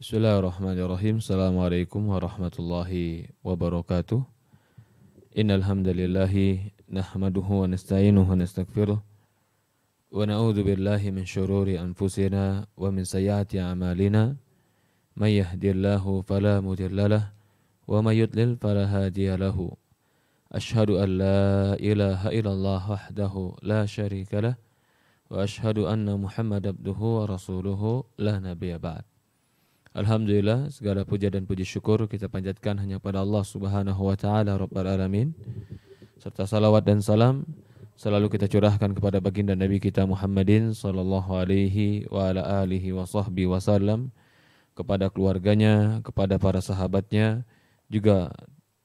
Bismillahirrahmanirrahim. Assalamualaikum warahmatullahi wabarakatuh. Innal hamdalillah nahmaduhu wa nasta'inuhu wa nastaghfiruh wa na'udzu billahi min shururi anfusina wa min sayyiati a'malina. May yahdihillahu fala mudilla lah wa may yudlil fala hadiya lahu. Ashhadu an la ilaha illallah wahdahu la syarika lah wa ashhadu anna Muhammad abduhu wa rasuluhu la nabiyya ba'd. Alhamdulillah segala puja dan puji syukur kita panjatkan hanya pada Allah Subhanahu wa taala Rabbul alamin serta salawat dan salam selalu kita curahkan kepada baginda Nabi kita Muhammadin sallallahu alaihi wa ala alihi wa wasallam kepada keluarganya, kepada para sahabatnya, juga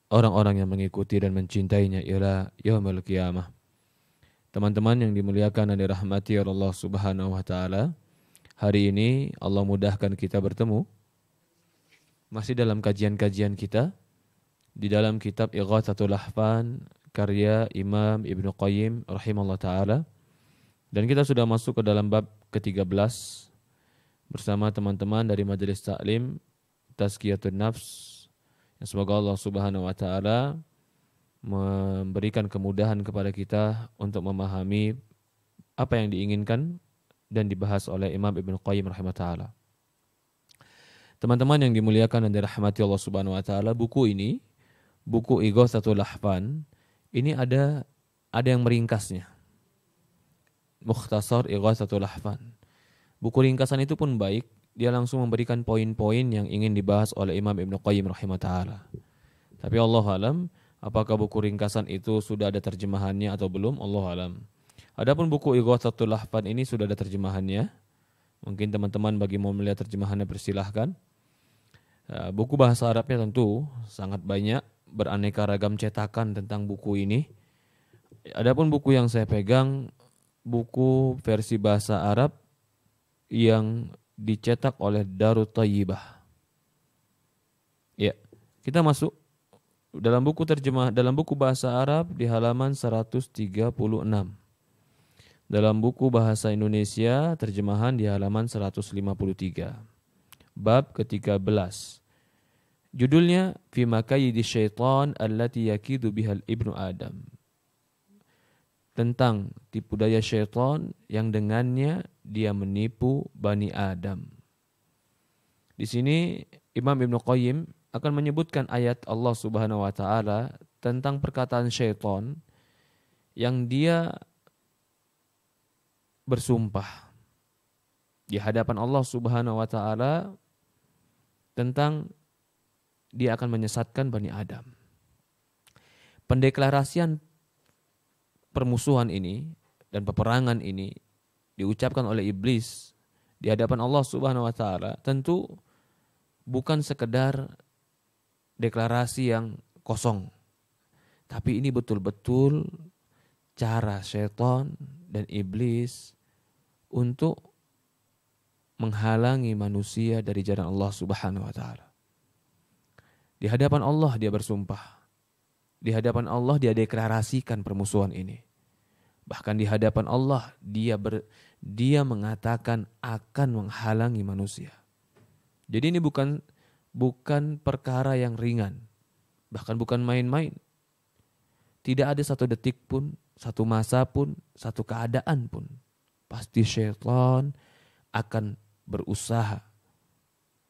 orang-orang yang mengikuti dan mencintainya ila yaumil qiyamah. Teman-teman yang dimuliakan dan dirahmati oleh Allah Subhanahu wa taala, hari ini Allah mudahkan kita bertemu masih dalam kajian-kajian kita di dalam kitab Ighathatul Ahfan karya Imam Ibnu Qayyim rahimahullah taala dan kita sudah masuk ke dalam bab ke-13 bersama teman-teman dari Majelis Taklim Tazkiyatun Nafs yang semoga Allah Subhanahu wa taala memberikan kemudahan kepada kita untuk memahami apa yang diinginkan dan dibahas oleh Imam Ibnu Qayyim rahimahullah taala. Teman-teman yang dimuliakan dan dirahmati Allah Subhanahu wa taala, buku ini, buku satu Lahfan, ini ada ada yang meringkasnya. Mukhtasar satu Lahfan. Buku ringkasan itu pun baik, dia langsung memberikan poin-poin yang ingin dibahas oleh Imam Ibnu Qayyim Rahimah Taala Tapi Allah alam, apakah buku ringkasan itu sudah ada terjemahannya atau belum? Allah alam. Adapun buku satu Lahfan ini sudah ada terjemahannya. Mungkin teman-teman bagi mau melihat terjemahannya persilahkan. Ya, buku bahasa Arabnya tentu sangat banyak, beraneka ragam cetakan tentang buku ini. Adapun buku yang saya pegang, buku versi bahasa Arab yang dicetak oleh Darut Tayyibah. Ya, kita masuk dalam buku terjemah dalam buku bahasa Arab di halaman 136. Dalam buku bahasa Indonesia terjemahan di halaman 153 bab ke-13. Judulnya Fi makayidi syaitan allati yakidu bihal ibnu Adam. Tentang tipu daya syaitan yang dengannya dia menipu Bani Adam. Di sini Imam Ibnu Qayyim akan menyebutkan ayat Allah Subhanahu wa taala tentang perkataan syaitan yang dia bersumpah di hadapan Allah Subhanahu wa taala tentang dia akan menyesatkan Bani Adam. Pendeklarasian permusuhan ini dan peperangan ini diucapkan oleh iblis di hadapan Allah Subhanahu wa taala tentu bukan sekedar deklarasi yang kosong. Tapi ini betul-betul cara setan dan iblis untuk menghalangi manusia dari jalan Allah Subhanahu wa taala. Di hadapan Allah dia bersumpah. Di hadapan Allah dia deklarasikan permusuhan ini. Bahkan di hadapan Allah dia ber, dia mengatakan akan menghalangi manusia. Jadi ini bukan bukan perkara yang ringan. Bahkan bukan main-main. Tidak ada satu detik pun, satu masa pun, satu keadaan pun. Pasti syaitan akan berusaha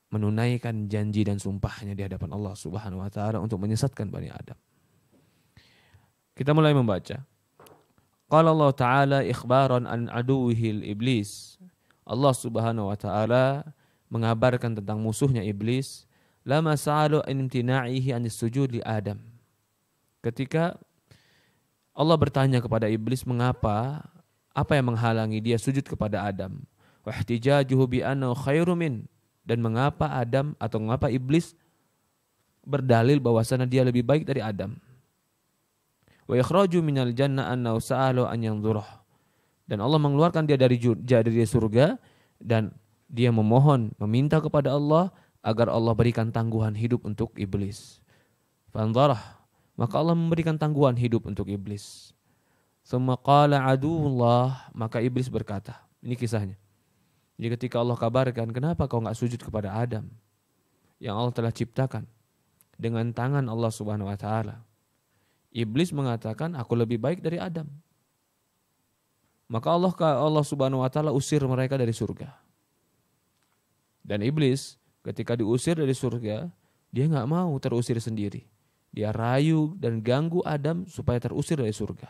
menunaikan janji dan sumpahnya di hadapan Allah Subhanahu wa taala untuk menyesatkan Bani Adam. Kita mulai membaca. Qala Allah taala ikhbaran an aduhil iblis. Allah Subhanahu wa taala mengabarkan tentang musuhnya iblis lama sa'alu imtina'ihi an sujud li Adam. Ketika Allah bertanya kepada iblis mengapa apa yang menghalangi dia sujud kepada Adam? wahtijajuhu bi dan mengapa Adam atau mengapa iblis berdalil bahwasanya dia lebih baik dari Adam. Wa ikhraju minal jannah annahu sa'alu an yanzurah. Dan Allah mengeluarkan dia dari dari surga dan dia memohon, meminta kepada Allah agar Allah berikan tangguhan hidup untuk iblis. Fanzarah, maka Allah memberikan tangguhan hidup untuk iblis. Semua qala aduhullah, maka iblis berkata, ini kisahnya. Jadi ketika Allah kabarkan, kenapa kau nggak sujud kepada Adam yang Allah telah ciptakan dengan tangan Allah Subhanahu wa taala? Iblis mengatakan, aku lebih baik dari Adam. Maka Allah Allah Subhanahu wa taala usir mereka dari surga. Dan iblis ketika diusir dari surga, dia nggak mau terusir sendiri. Dia rayu dan ganggu Adam supaya terusir dari surga.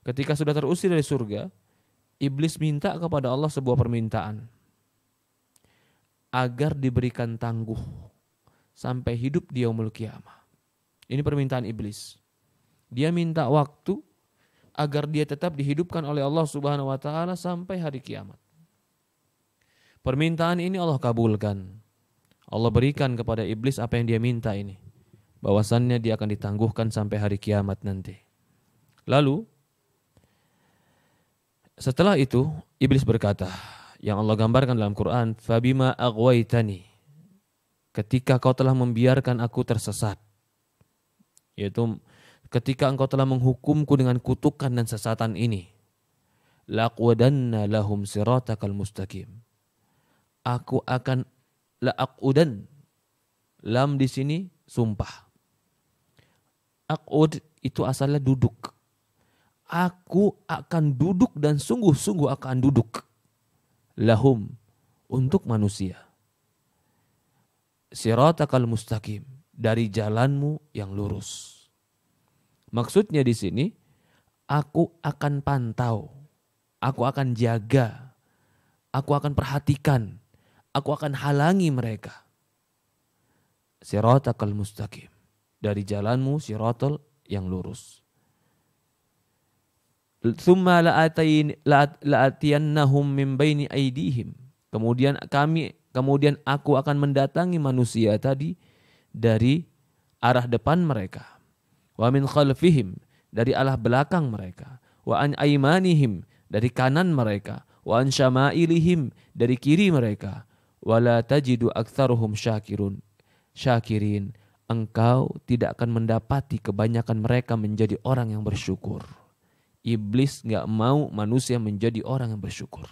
Ketika sudah terusir dari surga, iblis minta kepada Allah sebuah permintaan agar diberikan tangguh sampai hidup di yaumul kiamah. Ini permintaan iblis. Dia minta waktu agar dia tetap dihidupkan oleh Allah Subhanahu wa taala sampai hari kiamat. Permintaan ini Allah kabulkan. Allah berikan kepada iblis apa yang dia minta ini. Bahwasannya dia akan ditangguhkan sampai hari kiamat nanti. Lalu setelah itu iblis berkata, yang Allah gambarkan dalam Quran, "Fabima aghwaytani." Ketika kau telah membiarkan aku tersesat. Yaitu ketika engkau telah menghukumku dengan kutukan dan sesatan ini. Laqwadanna lahum siratakal mustaqim. Aku akan laqudan Lam di sini sumpah. Aqud itu asalnya duduk aku akan duduk dan sungguh-sungguh akan duduk lahum untuk manusia. Siratakal mustaqim dari jalanmu yang lurus. Maksudnya di sini aku akan pantau, aku akan jaga, aku akan perhatikan, aku akan halangi mereka. Siratakal mustaqim dari jalanmu sirotol yang lurus. Summa la'atiyannahum min baini aidihim. Kemudian kami, kemudian aku akan mendatangi manusia tadi dari arah depan mereka. Wa min khalfihim, dari arah belakang mereka. Wa an aimanihim, dari kanan mereka. Wa an syama'ilihim, dari kiri mereka. Wa la tajidu aktsaruhum syakirun. Syakirin, engkau tidak akan mendapati kebanyakan mereka menjadi orang yang bersyukur. Iblis nggak mau manusia menjadi orang yang bersyukur.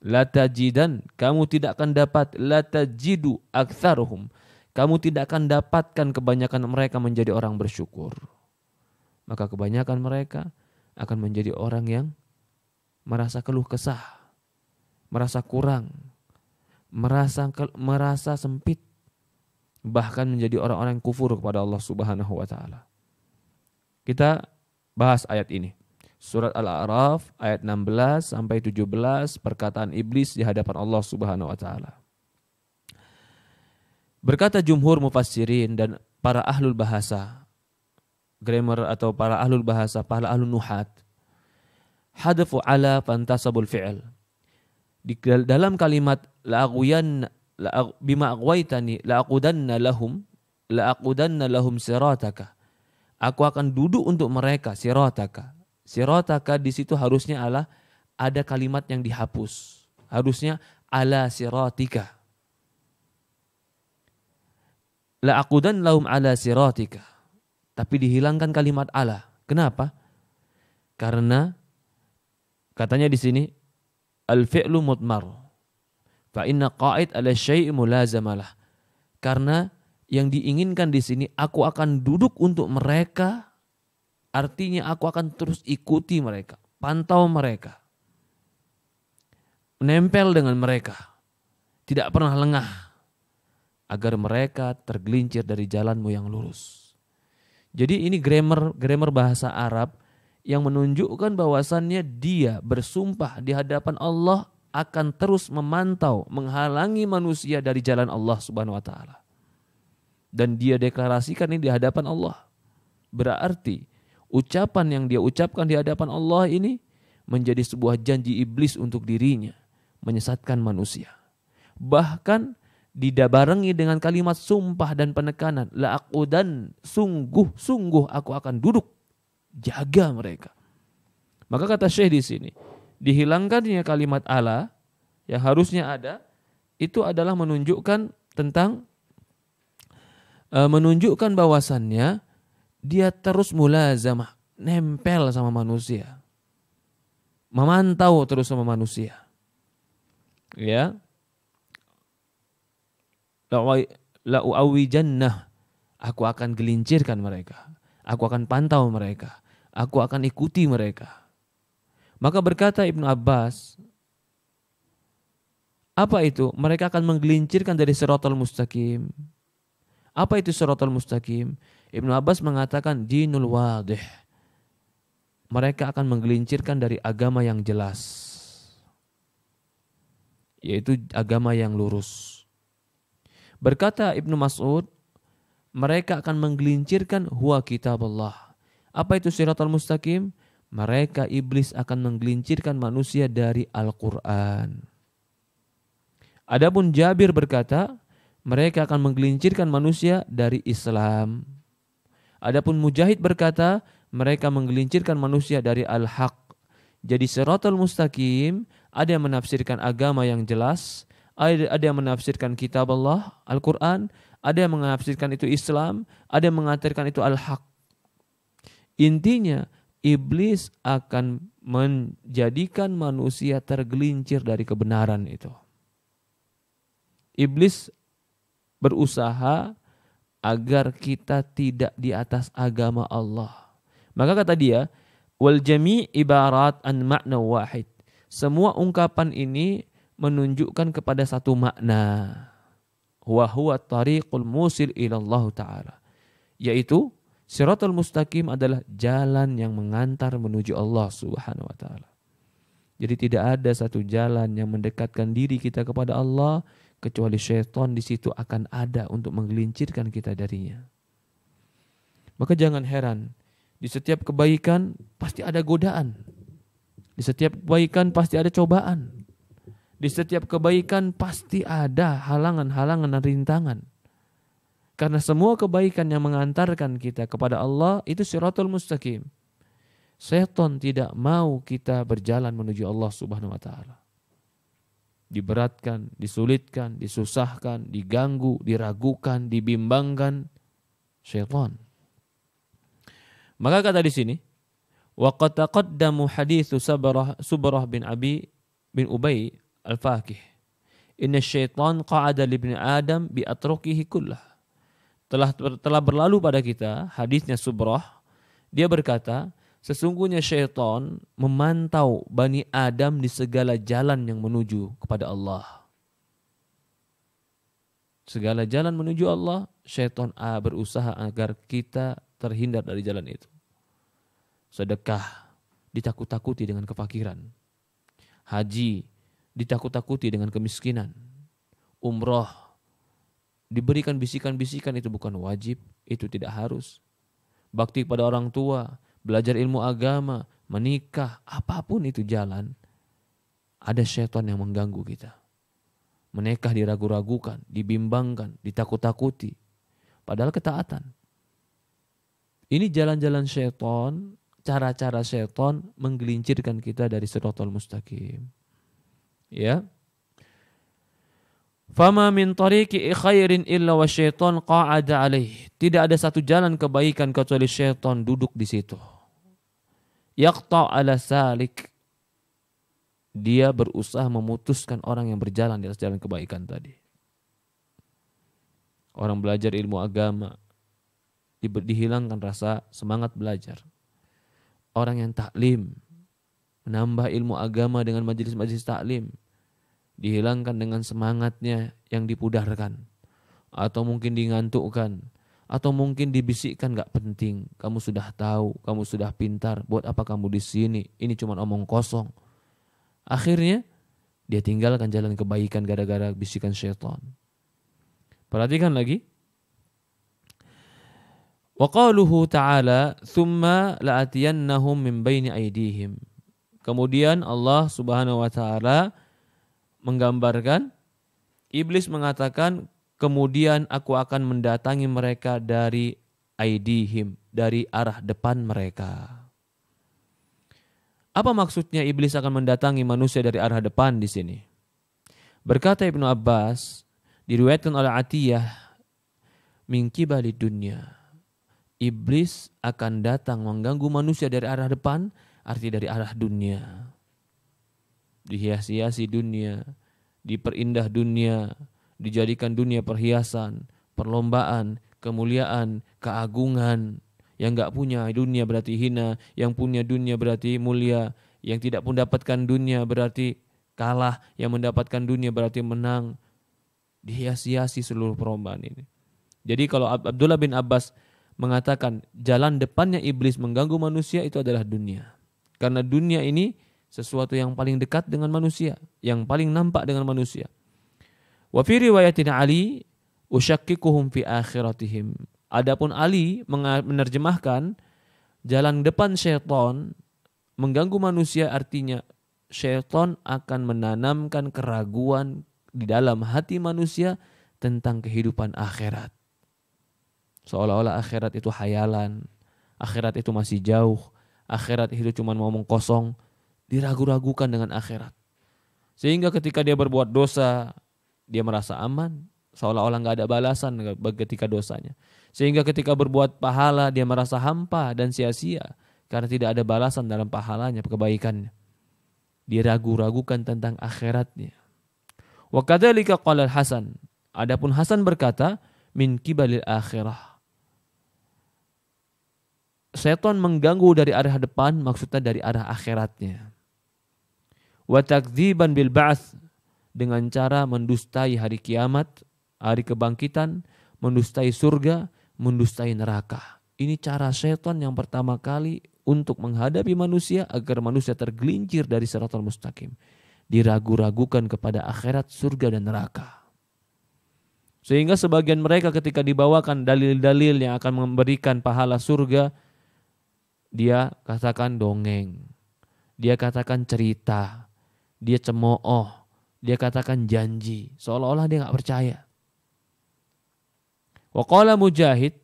Latajidan, kamu tidak akan dapat latajidu aktsaruhum. Kamu tidak akan dapatkan kebanyakan mereka menjadi orang bersyukur. Maka kebanyakan mereka akan menjadi orang yang merasa keluh kesah, merasa kurang, merasa merasa sempit, bahkan menjadi orang-orang yang kufur kepada Allah Subhanahu wa taala. Kita bahas ayat ini. Surat Al-A'raf ayat 16 sampai 17 perkataan iblis di hadapan Allah Subhanahu wa taala. Berkata jumhur mufassirin dan para ahlul bahasa, grammar atau para ahlul bahasa, para ahlul nuhat, hadafu ala fantasabul fi'l. Di dalam kalimat la'aghwiyan la bima aghwaytani la'aqudanna lahum la'aqudanna lahum sirataka Aku akan duduk untuk mereka sirotaka. Sirotaka di situ harusnya Allah ada kalimat yang dihapus. Harusnya ala sirotika. La dan laum ala sirotika. Tapi dihilangkan kalimat Allah. Kenapa? Karena katanya di sini al fi'lu mutmar. Fa inna qa'id ala syai' mulazamalah. Karena yang diinginkan di sini aku akan duduk untuk mereka artinya aku akan terus ikuti mereka pantau mereka menempel dengan mereka tidak pernah lengah agar mereka tergelincir dari jalanmu yang lurus jadi ini grammar grammar bahasa Arab yang menunjukkan bahwasannya dia bersumpah di hadapan Allah akan terus memantau, menghalangi manusia dari jalan Allah Subhanahu wa taala dan dia deklarasikan ini di hadapan Allah. Berarti ucapan yang dia ucapkan di hadapan Allah ini menjadi sebuah janji iblis untuk dirinya, menyesatkan manusia. Bahkan didabarengi dengan kalimat sumpah dan penekanan, la aku dan sungguh sungguh aku akan duduk jaga mereka. Maka kata Syekh di sini, dihilangkannya kalimat Allah yang harusnya ada itu adalah menunjukkan tentang Eh, menunjukkan bahwasannya dia terus mulazamah, nempel sama manusia. Memantau terus sama manusia. Ya. la Aku akan gelincirkan mereka. Aku akan pantau mereka. Aku akan ikuti mereka. Maka berkata Ibnu Abbas, apa itu? Mereka akan menggelincirkan dari serotol mustaqim apa itu suratul mustaqim? Ibnu Abbas mengatakan dinul wadih. Mereka akan menggelincirkan dari agama yang jelas. Yaitu agama yang lurus. Berkata Ibnu Mas'ud, mereka akan menggelincirkan huwa kitab Allah. Apa itu suratul mustaqim? Mereka iblis akan menggelincirkan manusia dari Al-Quran. Adapun Jabir berkata, mereka akan menggelincirkan manusia dari Islam. Adapun mujahid berkata, mereka menggelincirkan manusia dari al-haq. Jadi siratul mustaqim, ada yang menafsirkan agama yang jelas, ada yang menafsirkan kitab Allah, Al-Quran, ada yang menafsirkan itu Islam, ada yang mengatakan itu al-haq. Intinya, iblis akan menjadikan manusia tergelincir dari kebenaran itu. Iblis berusaha agar kita tidak di atas agama Allah. Maka kata dia, wal jami ibarat an makna wahid. Semua ungkapan ini menunjukkan kepada satu makna. Wa huwa tariqul musil ilallah ta'ala. Yaitu, siratul mustaqim adalah jalan yang mengantar menuju Allah subhanahu wa ta'ala. Jadi tidak ada satu jalan yang mendekatkan diri kita kepada Allah kecuali syaitan di situ akan ada untuk menggelincirkan kita darinya. Maka jangan heran, di setiap kebaikan pasti ada godaan. Di setiap kebaikan pasti ada cobaan. Di setiap kebaikan pasti ada halangan-halangan dan rintangan. Karena semua kebaikan yang mengantarkan kita kepada Allah itu siratul mustaqim. Setan tidak mau kita berjalan menuju Allah Subhanahu wa taala diberatkan, disulitkan, disusahkan, diganggu, diragukan, dibimbangkan syaitan. Maka kata di sini, wa qataqaddamu taqaddamu haditsu Sabrah Subrah bin Abi bin Ubay al-Fakih. Inna syaitan qa'ada li Adam bi atrukihi kullah. Telah telah berlalu pada kita hadisnya Subrah. Dia berkata, Sesungguhnya syaitan memantau Bani Adam di segala jalan yang menuju kepada Allah. Segala jalan menuju Allah, syaitan A berusaha agar kita terhindar dari jalan itu. Sedekah ditakut-takuti dengan kefakiran. Haji ditakut-takuti dengan kemiskinan. Umroh diberikan bisikan-bisikan itu bukan wajib, itu tidak harus. Bakti kepada orang tua belajar ilmu agama, menikah, apapun itu jalan, ada setan yang mengganggu kita. Menikah diragu-ragukan, dibimbangkan, ditakut-takuti. Padahal ketaatan. Ini jalan-jalan setan, cara-cara setan menggelincirkan kita dari serotol mustaqim. Ya, Fama min tariqi khairin illa wa syaitan qa'ada alaih. Tidak ada satu jalan kebaikan kecuali syaitan duduk di situ. Yaqta ala salik. Dia berusaha memutuskan orang yang berjalan di atas jalan kebaikan tadi. Orang belajar ilmu agama. Dihilangkan rasa semangat belajar. Orang yang taklim. Menambah ilmu agama dengan majelis-majelis taklim dihilangkan dengan semangatnya yang dipudarkan atau mungkin digantukkan atau mungkin dibisikkan gak penting kamu sudah tahu kamu sudah pintar buat apa kamu di sini ini cuma omong kosong akhirnya dia tinggalkan jalan kebaikan gara-gara bisikan syaitan perhatikan lagi waqaluhu ta'ala thumma la'atiyannahum min baini kemudian Allah subhanahu wa ta'ala menggambarkan iblis mengatakan kemudian aku akan mendatangi mereka dari aidihim, dari arah depan mereka. Apa maksudnya iblis akan mendatangi manusia dari arah depan di sini? Berkata Ibnu Abbas, diriwayatkan oleh Atiyah, mingki balik dunia. Iblis akan datang mengganggu manusia dari arah depan, arti dari arah dunia dihias-hiasi dunia, diperindah dunia, dijadikan dunia perhiasan, perlombaan, kemuliaan, keagungan. Yang nggak punya dunia berarti hina, yang punya dunia berarti mulia, yang tidak pun dapatkan dunia berarti kalah, yang mendapatkan dunia berarti menang. Dihias-hiasi seluruh perlombaan ini. Jadi kalau Abdullah bin Abbas mengatakan jalan depannya iblis mengganggu manusia itu adalah dunia. Karena dunia ini sesuatu yang paling dekat dengan manusia, yang paling nampak dengan manusia. Wa fi riwayatin Ali usyakkikuhum fi akhiratihim. Adapun Ali menerjemahkan jalan depan syaitan mengganggu manusia artinya syaitan akan menanamkan keraguan di dalam hati manusia tentang kehidupan akhirat. Seolah-olah akhirat itu hayalan, akhirat itu masih jauh, akhirat itu cuma ngomong kosong, diragu-ragukan dengan akhirat. Sehingga ketika dia berbuat dosa, dia merasa aman, seolah-olah nggak ada balasan ketika dosanya. Sehingga ketika berbuat pahala, dia merasa hampa dan sia-sia karena tidak ada balasan dalam pahalanya, kebaikannya. Dia ragu-ragukan tentang akhiratnya. Wa kadzalika qala Hasan. Adapun Hasan berkata, min kibalil akhirah. Seton mengganggu dari arah depan, maksudnya dari arah akhiratnya watakziban bil dengan cara mendustai hari kiamat, hari kebangkitan, mendustai surga, mendustai neraka. Ini cara setan yang pertama kali untuk menghadapi manusia agar manusia tergelincir dari seratul mustaqim. Diragu-ragukan kepada akhirat, surga, dan neraka. Sehingga sebagian mereka ketika dibawakan dalil-dalil yang akan memberikan pahala surga, dia katakan dongeng, dia katakan cerita, dia cemooh, dia katakan janji, seolah-olah dia nggak percaya. Wakola Mujahid,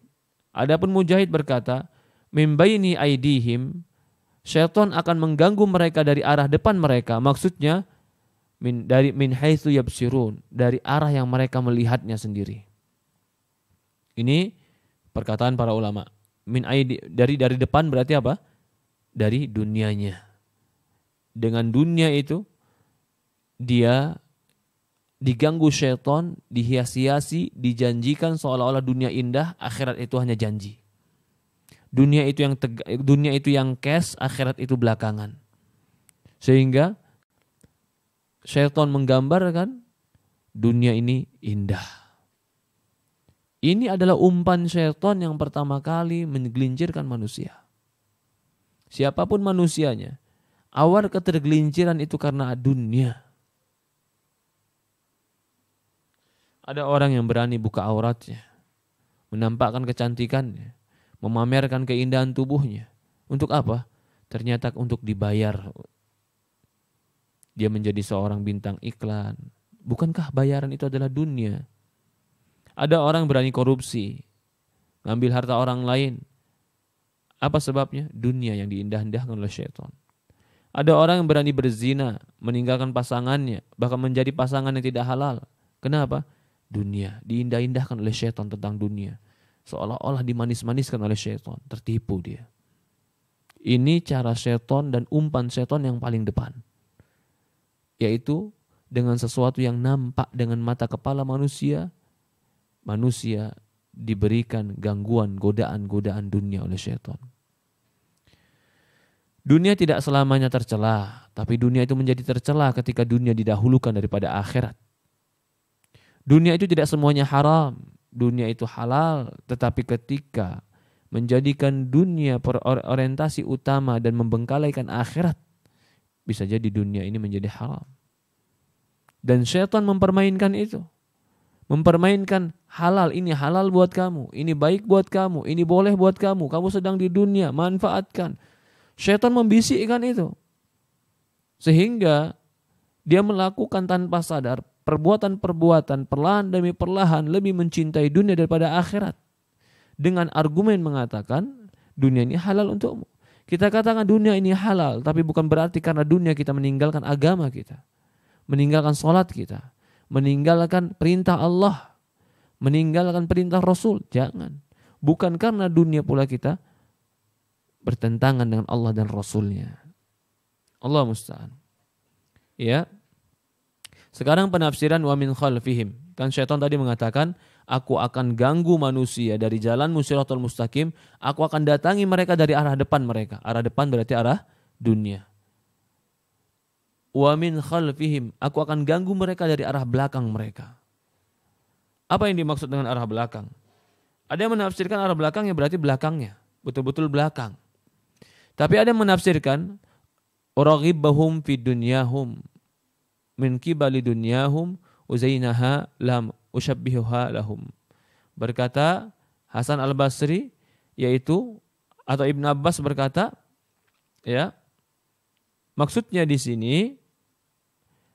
adapun Mujahid berkata, mimbaini aidihim, syaitan akan mengganggu mereka dari arah depan mereka. Maksudnya min dari min haitsu yabsirun, dari arah yang mereka melihatnya sendiri. Ini perkataan para ulama. Min aidi, dari dari depan berarti apa? Dari dunianya. Dengan dunia itu dia diganggu syaitan, dihiasi hiasi dijanjikan seolah-olah dunia indah, akhirat itu hanya janji. Dunia itu yang tega, dunia itu yang cash, akhirat itu belakangan. Sehingga syaitan menggambarkan dunia ini indah. Ini adalah umpan syaitan yang pertama kali menggelincirkan manusia. Siapapun manusianya, awal ketergelinciran itu karena dunia Ada orang yang berani buka auratnya, menampakkan kecantikannya, memamerkan keindahan tubuhnya. Untuk apa? Ternyata untuk dibayar. Dia menjadi seorang bintang iklan. Bukankah bayaran itu adalah dunia? Ada orang berani korupsi, ngambil harta orang lain. Apa sebabnya? Dunia yang diindah-indahkan oleh syaitan. Ada orang yang berani berzina, meninggalkan pasangannya, bahkan menjadi pasangan yang tidak halal. Kenapa? dunia, diindah-indahkan oleh syaitan tentang dunia. Seolah-olah dimanis-maniskan oleh syaitan, tertipu dia. Ini cara setan dan umpan setan yang paling depan. Yaitu dengan sesuatu yang nampak dengan mata kepala manusia, manusia diberikan gangguan, godaan-godaan dunia oleh setan Dunia tidak selamanya tercela, tapi dunia itu menjadi tercela ketika dunia didahulukan daripada akhirat. Dunia itu tidak semuanya haram, dunia itu halal, tetapi ketika menjadikan dunia perorientasi utama dan membengkalaikan akhirat, bisa jadi dunia ini menjadi haram. Dan setan mempermainkan itu. Mempermainkan halal, ini halal buat kamu, ini baik buat kamu, ini boleh buat kamu, kamu sedang di dunia, manfaatkan. Setan membisikkan itu. Sehingga dia melakukan tanpa sadar perbuatan-perbuatan perlahan demi perlahan lebih mencintai dunia daripada akhirat. Dengan argumen mengatakan dunia ini halal untukmu. Kita katakan dunia ini halal, tapi bukan berarti karena dunia kita meninggalkan agama kita. Meninggalkan sholat kita. Meninggalkan perintah Allah. Meninggalkan perintah Rasul. Jangan. Bukan karena dunia pula kita bertentangan dengan Allah dan Rasulnya. Allah musta'an. Ya, sekarang penafsiran wa min khalfihim. Kan syaitan tadi mengatakan, aku akan ganggu manusia dari jalan musyiratul mustaqim, aku akan datangi mereka dari arah depan mereka. Arah depan berarti arah dunia. Wa min khalfihim, aku akan ganggu mereka dari arah belakang mereka. Apa yang dimaksud dengan arah belakang? Ada yang menafsirkan arah belakang ya berarti belakangnya, betul-betul belakang. Tapi ada yang menafsirkan raghibahum fi dunyahum min kibali dunyahum uzainaha lam usyabbihuha lahum. Berkata Hasan Al-Basri yaitu atau Ibn Abbas berkata ya maksudnya di sini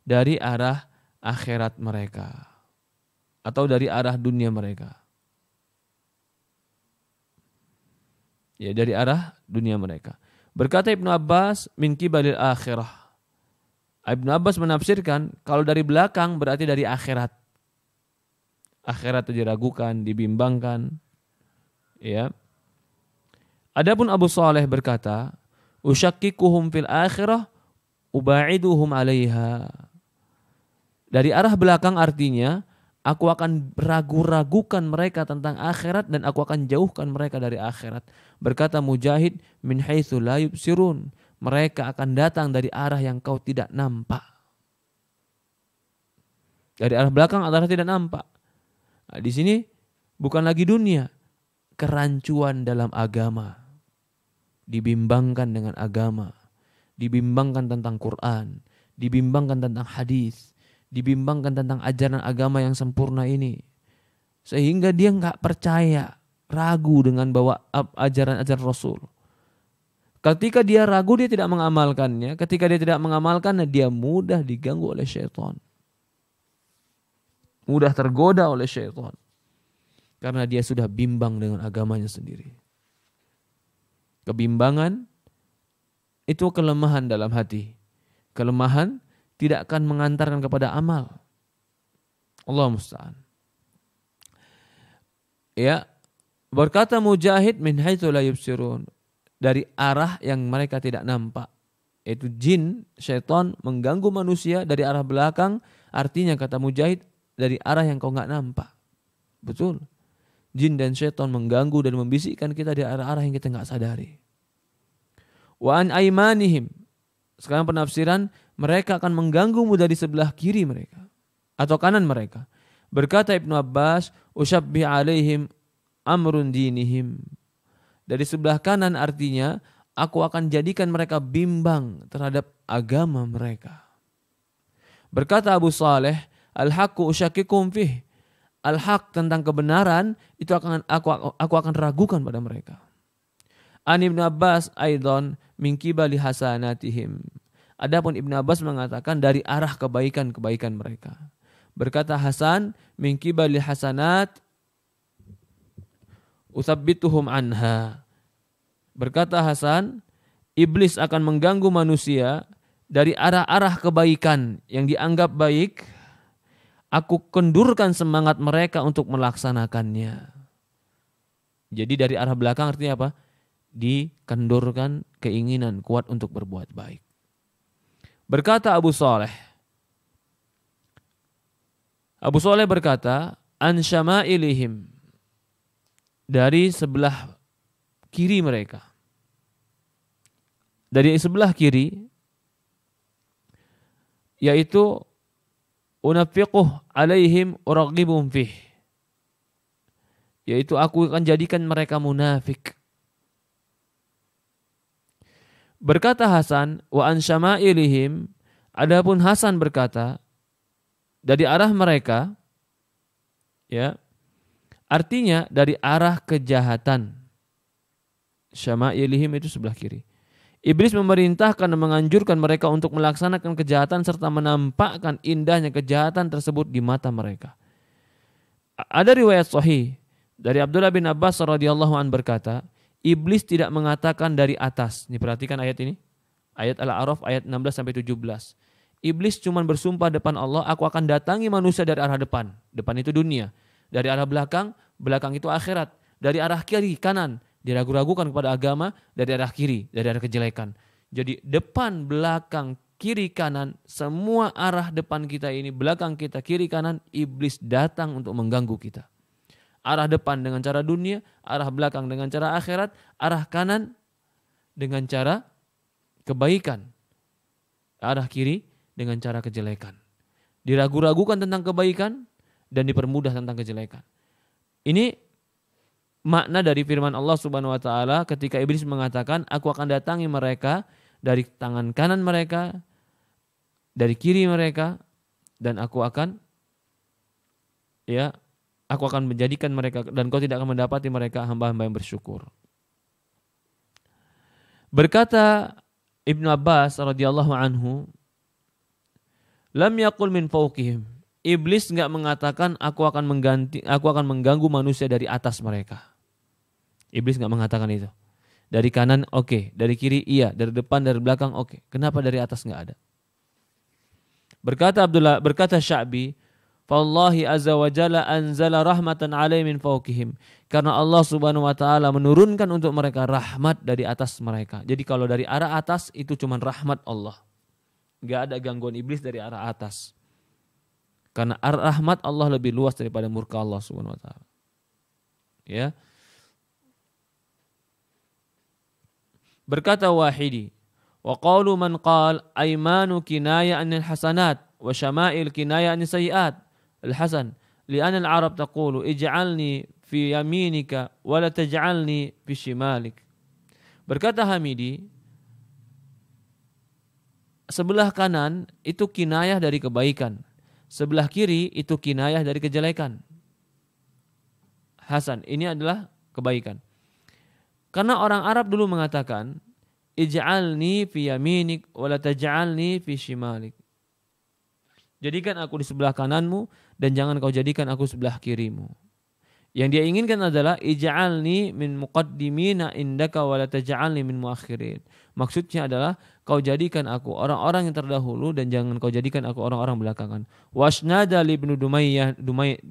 dari arah akhirat mereka atau dari arah dunia mereka. Ya dari arah dunia mereka. Berkata Ibnu Abbas min kibalil akhirah Ibn Abbas menafsirkan kalau dari belakang berarti dari akhirat. Akhirat itu diragukan, dibimbangkan. Ya. Adapun Abu Saleh berkata, "Usyakkikuhum fil akhirah ubaiduhum 'alaiha." Dari arah belakang artinya aku akan ragu-ragukan mereka tentang akhirat dan aku akan jauhkan mereka dari akhirat. Berkata Mujahid min haitsu la yubsirun mereka akan datang dari arah yang kau tidak nampak. Dari arah belakang atau arah tidak nampak. Nah, di sini bukan lagi dunia, kerancuan dalam agama. Dibimbangkan dengan agama, dibimbangkan tentang Quran, dibimbangkan tentang hadis, dibimbangkan tentang ajaran agama yang sempurna ini. Sehingga dia nggak percaya, ragu dengan bawa ajaran-ajaran Rasul Ketika dia ragu, dia tidak mengamalkannya. Ketika dia tidak mengamalkannya, dia mudah diganggu oleh syaitan. Mudah tergoda oleh syaitan. Karena dia sudah bimbang dengan agamanya sendiri. Kebimbangan itu kelemahan dalam hati. Kelemahan tidak akan mengantarkan kepada amal. Allah musta'an. Ya, berkata Mujahid min haitsu la yubsirun dari arah yang mereka tidak nampak. Yaitu jin, syaitan mengganggu manusia dari arah belakang. Artinya kata mujahid dari arah yang kau nggak nampak. Betul. Jin dan syaitan mengganggu dan membisikkan kita di arah-arah yang kita nggak sadari. Wa an aimanihim. Sekarang penafsiran mereka akan mengganggumu dari sebelah kiri mereka atau kanan mereka. Berkata Ibnu Abbas, "Usyabbi alaihim amrun dinihim." Dari sebelah kanan artinya aku akan jadikan mereka bimbang terhadap agama mereka. Berkata Abu Saleh, al hakku usyakikum fih. al hak tentang kebenaran itu akan aku, aku akan ragukan pada mereka. An Ibn Abbas aidon min kibali hasanatihim. Adapun Ibn Abbas mengatakan dari arah kebaikan-kebaikan mereka. Berkata Hasan min kibali hasanat usabbituhum anha. Berkata Hasan, iblis akan mengganggu manusia dari arah-arah kebaikan yang dianggap baik. Aku kendurkan semangat mereka untuk melaksanakannya. Jadi dari arah belakang artinya apa? Dikendurkan keinginan kuat untuk berbuat baik. Berkata Abu Saleh. Abu Saleh berkata, "An syama'ilihim." dari sebelah kiri mereka. Dari sebelah kiri yaitu unafiquh alaihim uragibum fih yaitu aku akan jadikan mereka munafik. Berkata Hasan wa anshama ilihim, adapun Hasan berkata dari arah mereka ya Artinya dari arah kejahatan. Syama'ilihim itu sebelah kiri. Iblis memerintahkan dan menganjurkan mereka untuk melaksanakan kejahatan serta menampakkan indahnya kejahatan tersebut di mata mereka. Ada riwayat sahih dari Abdullah bin Abbas radhiyallahu an berkata, iblis tidak mengatakan dari atas. Ini perhatikan ayat ini. Ayat Al-A'raf ayat 16 sampai 17. Iblis cuma bersumpah depan Allah, aku akan datangi manusia dari arah depan. Depan itu dunia dari arah belakang, belakang itu akhirat. Dari arah kiri, kanan. Diragu-ragukan kepada agama dari arah kiri, dari arah kejelekan. Jadi depan, belakang, kiri, kanan, semua arah depan kita ini, belakang kita, kiri, kanan, iblis datang untuk mengganggu kita. Arah depan dengan cara dunia, arah belakang dengan cara akhirat, arah kanan dengan cara kebaikan. Arah kiri dengan cara kejelekan. Diragu-ragukan tentang kebaikan, dan dipermudah tentang kejelekan. Ini makna dari firman Allah Subhanahu wa taala ketika iblis mengatakan aku akan datangi mereka dari tangan kanan mereka dari kiri mereka dan aku akan ya aku akan menjadikan mereka dan kau tidak akan mendapati mereka hamba-hamba yang bersyukur. Berkata Ibnu Abbas radhiyallahu anhu, "Lam yaqul min fawqihim." iblis nggak mengatakan aku akan mengganti aku akan mengganggu manusia dari atas mereka. Iblis nggak mengatakan itu. Dari kanan oke, okay. dari kiri iya, dari depan dari belakang oke. Okay. Kenapa dari atas nggak ada? Berkata Abdullah berkata Syabi, "Fallahi azza wa jalla anzala rahmatan alaihim min fawqihim." Karena Allah Subhanahu wa taala menurunkan untuk mereka rahmat dari atas mereka. Jadi kalau dari arah atas itu cuma rahmat Allah. Gak ada gangguan iblis dari arah atas. Karena rahmat Allah lebih luas daripada murka Allah Subhanahu wa taala. Ya. Berkata Wahidi, wa qawlu man qal aymanu kinaya anil hasanat wa syama'il kinaya anil sayiat. Al-Hasan, lian al-Arab taqulu ij'alni fi yaminika wa la taj'alni fi shimalik. Berkata Hamidi, sebelah kanan itu kinayah dari kebaikan Sebelah kiri itu kinayah dari kejelekan. Hasan, ini adalah kebaikan. Karena orang Arab dulu mengatakan, "Ij'alni fi yaminik wa la taj'alni fi shimalik." Jadikan aku di sebelah kananmu dan jangan kau jadikan aku sebelah kirimu. Yang dia inginkan adalah ij'alni min muqaddimina indaka wa la taj'alni min muakhirin. Maksudnya adalah kau jadikan aku orang-orang yang terdahulu dan jangan kau jadikan aku orang-orang belakangan. Wasnada li ibnu Dumayyah Dumay,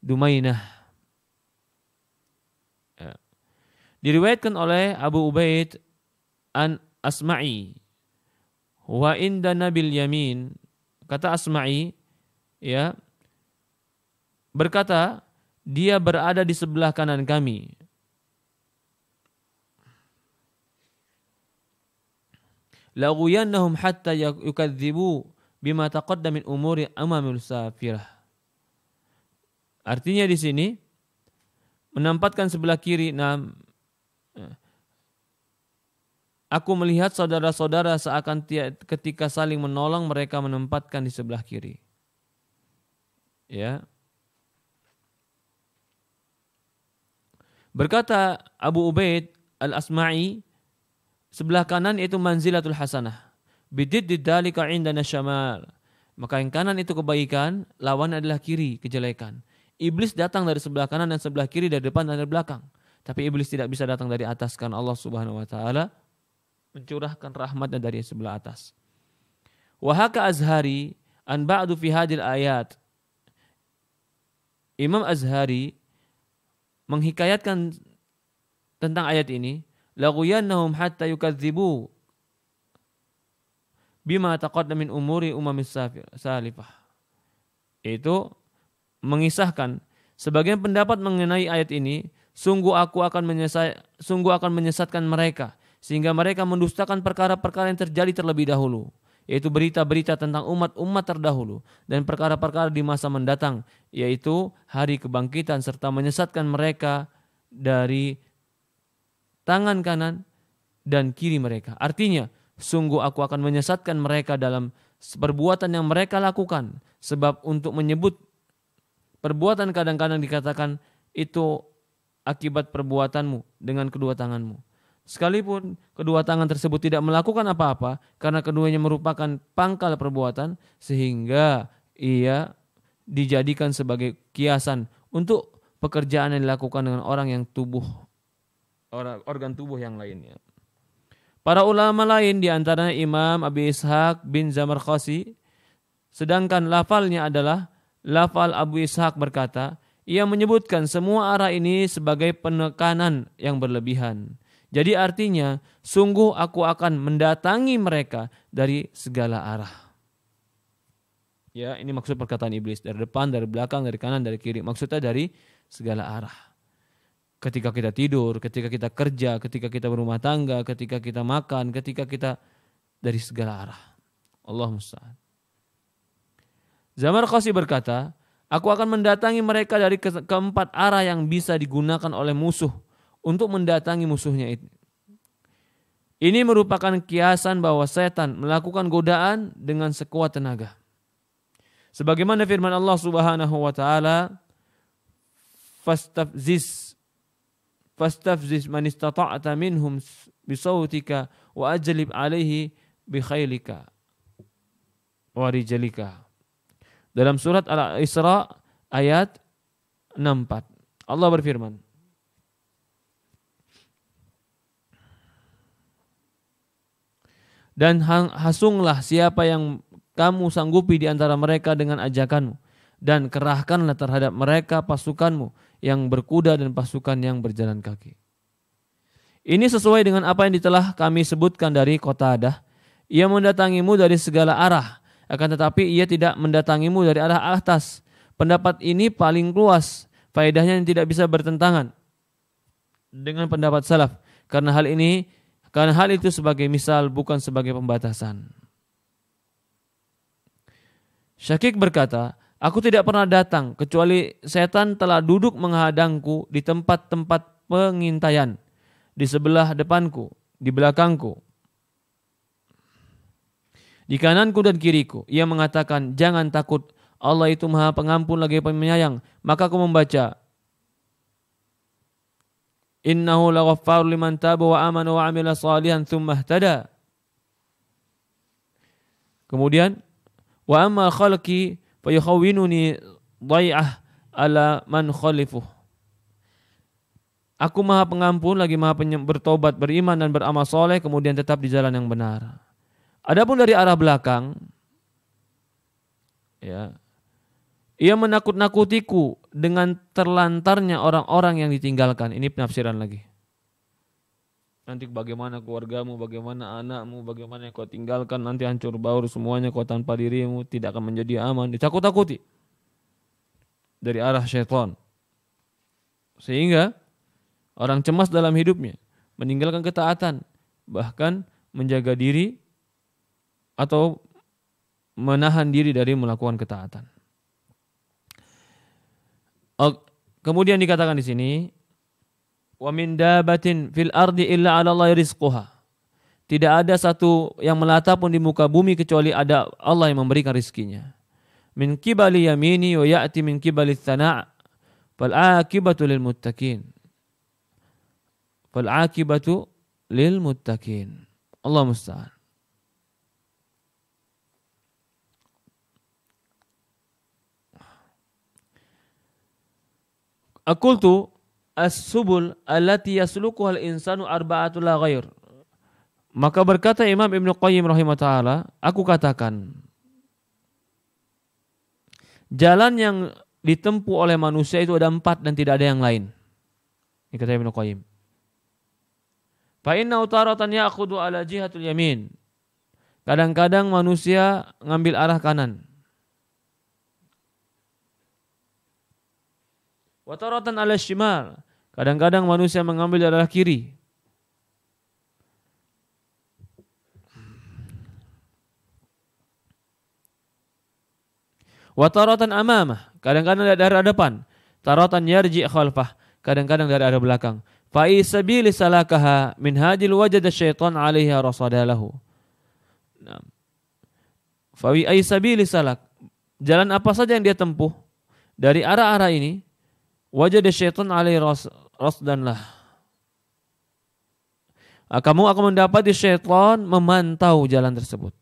dumaynah. Ya. Diriwayatkan oleh Abu Ubaid an Asma'i wa inda nabil yamin kata Asma'i ya berkata dia berada di sebelah kanan kami laghuyannahum hatta ya-, yukadzibu bima taqaddam min umuri amamil safirah. Artinya di sini menempatkan sebelah kiri enam eh, Aku melihat saudara-saudara seakan ketika saling menolong mereka menempatkan di sebelah kiri. Ya. Berkata Abu Ubaid Al-Asma'i Sebelah kanan itu manzilatul hasanah. Bidid didalika indana syamal. Maka yang kanan itu kebaikan, lawan adalah kiri, kejelekan. Iblis datang dari sebelah kanan dan sebelah kiri, dari depan dan dari belakang. Tapi iblis tidak bisa datang dari atas karena Allah Subhanahu wa taala mencurahkan rahmatnya dari sebelah atas. Wahaka Azhari an ba'du fi hadil ayat. Imam Azhari menghikayatkan tentang ayat ini laguyannahum hatta yukadzibu bima taqaddama min umuri umam salifah. Itu mengisahkan sebagian pendapat mengenai ayat ini, sungguh aku akan menyesat, sungguh akan menyesatkan mereka sehingga mereka mendustakan perkara-perkara yang terjadi terlebih dahulu yaitu berita-berita tentang umat-umat terdahulu dan perkara-perkara di masa mendatang yaitu hari kebangkitan serta menyesatkan mereka dari tangan kanan dan kiri mereka. Artinya, sungguh aku akan menyesatkan mereka dalam perbuatan yang mereka lakukan. Sebab untuk menyebut perbuatan kadang-kadang dikatakan itu akibat perbuatanmu dengan kedua tanganmu. Sekalipun kedua tangan tersebut tidak melakukan apa-apa karena keduanya merupakan pangkal perbuatan sehingga ia dijadikan sebagai kiasan untuk pekerjaan yang dilakukan dengan orang yang tubuh organ tubuh yang lainnya. Para ulama lain di antara Imam Abi Ishaq bin Zamar Zamarkhasi, sedangkan lafalnya adalah lafal Abu Ishaq berkata, ia menyebutkan semua arah ini sebagai penekanan yang berlebihan. Jadi artinya, sungguh aku akan mendatangi mereka dari segala arah. Ya, ini maksud perkataan iblis dari depan, dari belakang, dari kanan, dari kiri. Maksudnya dari segala arah ketika kita tidur, ketika kita kerja, ketika kita berumah tangga, ketika kita makan, ketika kita dari segala arah. Allah musta'an. Zamar Qasi berkata, Aku akan mendatangi mereka dari ke keempat arah yang bisa digunakan oleh musuh untuk mendatangi musuhnya itu. Ini merupakan kiasan bahwa setan melakukan godaan dengan sekuat tenaga. Sebagaimana firman Allah Subhanahu wa taala, "Fastafziz fastafziz man istata'ta minhum bisautika wa ajlib alaihi bikhailika wa rijalika. Dalam surat Al-Isra ayat 64. Allah berfirman. Dan hasunglah siapa yang kamu sanggupi di antara mereka dengan ajakanmu dan kerahkanlah terhadap mereka pasukanmu yang berkuda dan pasukan yang berjalan kaki. Ini sesuai dengan apa yang telah kami sebutkan dari kota Adah. Ia mendatangimu dari segala arah, akan tetapi ia tidak mendatangimu dari arah atas. Pendapat ini paling luas, faedahnya yang tidak bisa bertentangan dengan pendapat salaf. Karena hal ini, karena hal itu sebagai misal bukan sebagai pembatasan. Syakik berkata, Aku tidak pernah datang kecuali setan telah duduk menghadangku di tempat-tempat pengintaian, di sebelah depanku, di belakangku, di kananku dan kiriku. Ia mengatakan, jangan takut, Allah itu maha pengampun lagi penyayang. Maka aku membaca, Innahu laghaffarun liman taba wa amana wa amila salihan thumma ihtada. Kemudian, wa amma khalqi fa dhai'ah ala man khalifuh Aku maha pengampun lagi maha bertobat beriman dan beramal soleh kemudian tetap di jalan yang benar. Adapun dari arah belakang, ya, ia menakut-nakutiku dengan terlantarnya orang-orang yang ditinggalkan. Ini penafsiran lagi nanti bagaimana keluargamu, bagaimana anakmu, bagaimana yang kau tinggalkan, nanti hancur baur semuanya kau tanpa dirimu, tidak akan menjadi aman, ditakut-takuti dari arah syaitan. Sehingga orang cemas dalam hidupnya, meninggalkan ketaatan, bahkan menjaga diri atau menahan diri dari melakukan ketaatan. Kemudian dikatakan di sini, Wa min dabatin fil ardi illa 'ala Allah rizquha. Tidak ada satu yang melata pun di muka bumi kecuali ada Allah yang memberikan rizkinya. Min kibali yamini wa ya'ti min kibali thana' fal akibatu lil muttaqin. Fal akibatu lil muttaqin. Allah musta'an. tuh as-subul allati al insanu arba'atul ghair. Maka berkata Imam Ibnu Qayyim rahimahullah, aku katakan jalan yang ditempuh oleh manusia itu ada empat dan tidak ada yang lain. Ini kata Ibnu Qayyim. Fa inna utaratan ya'khudhu ala jihatul yamin. Kadang-kadang manusia ngambil arah kanan. taratan ala shimal. Kadang-kadang manusia mengambil adalah kiri. Watarotan amamah. Kadang-kadang dari arah depan. Taratan yarji khalfah. Kadang-kadang dari arah belakang. Fa'isabili salakaha min hadil wajada syaitan alaiha rasadalahu. Fawi aisabili salak. Jalan apa saja yang dia tempuh dari arah-arah ini, wajada syaitan alaihi rasadalahu rasdanlah. Ah, kamu akan mendapati syaitan memantau jalan tersebut.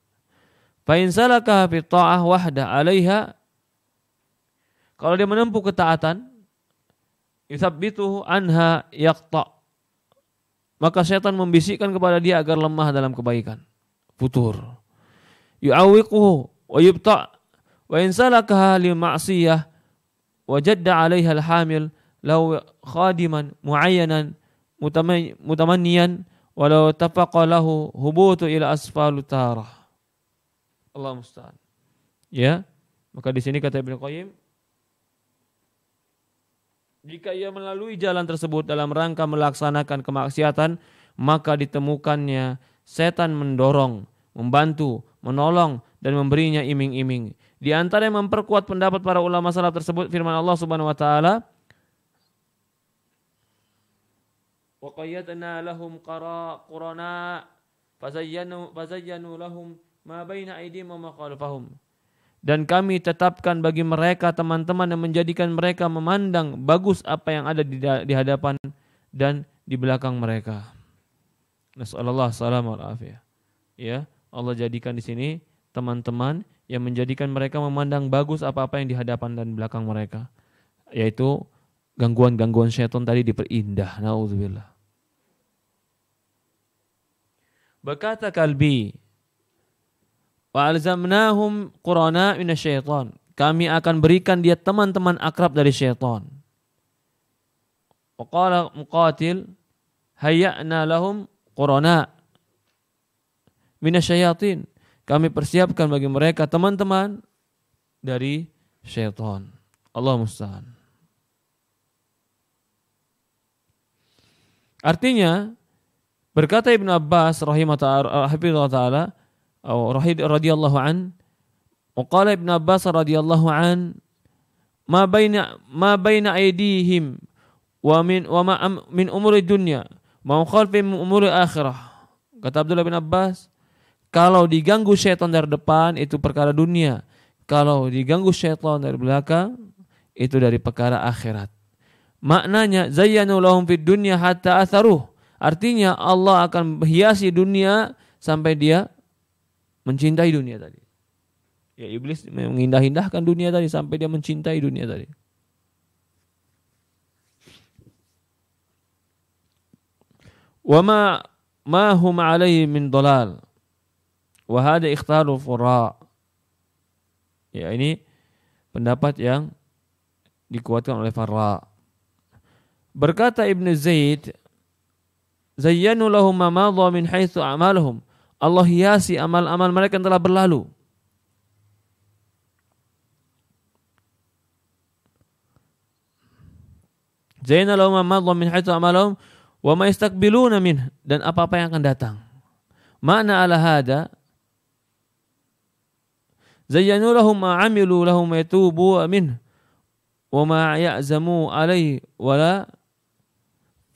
Fa'in salaka fi ta'ah wahda alaiha. Kalau dia menempuh ketaatan, yusabbituhu anha yakta. Maka syaitan membisikkan kepada dia agar lemah dalam kebaikan. Futur. Yauwiku wa yubta' wa in salakaha li ma'siyah wa jadda 'alaiha al-hamil lau khadiman muayyanan mutamanniyan walau tafaqa lahu hubutu ila asfalu tarah. Allah musta'an. Ya. Maka di sini kata Ibnu Qayyim jika ia melalui jalan tersebut dalam rangka melaksanakan kemaksiatan, maka ditemukannya setan mendorong, membantu, menolong, dan memberinya iming-iming. Di antara yang memperkuat pendapat para ulama salaf tersebut firman Allah Subhanahu wa taala, wa لَهُمْ lahum فَزَيَّنُوا لَهُمْ مَا بَيْنَ lahum ma baina dan kami tetapkan bagi mereka teman-teman yang menjadikan mereka memandang bagus apa yang ada di, di hadapan dan di belakang mereka. Nasallallahu salam alaafiyah. Ya, Allah jadikan di sini teman-teman yang menjadikan mereka memandang bagus apa-apa yang di hadapan dan belakang mereka. Yaitu gangguan-gangguan setan tadi diperindah. Nauzubillah. Berkata kalbi, wa alzamnahum qurana minasyaiton. Kami akan berikan dia teman-teman akrab dari syaitan. Waqala muqatil hayya'na lahum qurana minasyayatin. Kami persiapkan bagi mereka teman-teman dari syaitan. Allah musta'an. Artinya, Berkata Ibn Abbas rahimahullah ta'ala eh, eh, radhiyallahu an وقال ابن Abbas radhiyallahu الله ma ما ma ما aydihim wa min wa ma min الدنيا ما ma من امور الاخره akhirah. Kata Abdullah bin Abbas, kalau diganggu setan dari depan itu perkara dunia. Kalau diganggu setan dari belakang itu dari perkara akhirat. Maknanya zayyanu lahum fid dunya hatta atharuh Artinya Allah akan hiasi dunia sampai dia mencintai dunia tadi. Ya iblis mengindah-indahkan dunia tadi sampai dia mencintai dunia tadi. Wama ma hum alaihi min dolal, Wahada ikhtaru fura. Ya ini pendapat yang dikuatkan oleh Farra. Berkata Ibn Zaid, Zayyanu lahum ma madha min haitsu amaluhum. Allah hiasi amal-amal mereka yang telah berlalu. Zayyanu lahum ma madha min haitsu amaluhum wa ma yastaqbiluna min dan apa-apa yang akan datang. Mana ala hada Zayyanu lahum ma amilu lahum yatubu min wa ma ya'zamu alaihi wala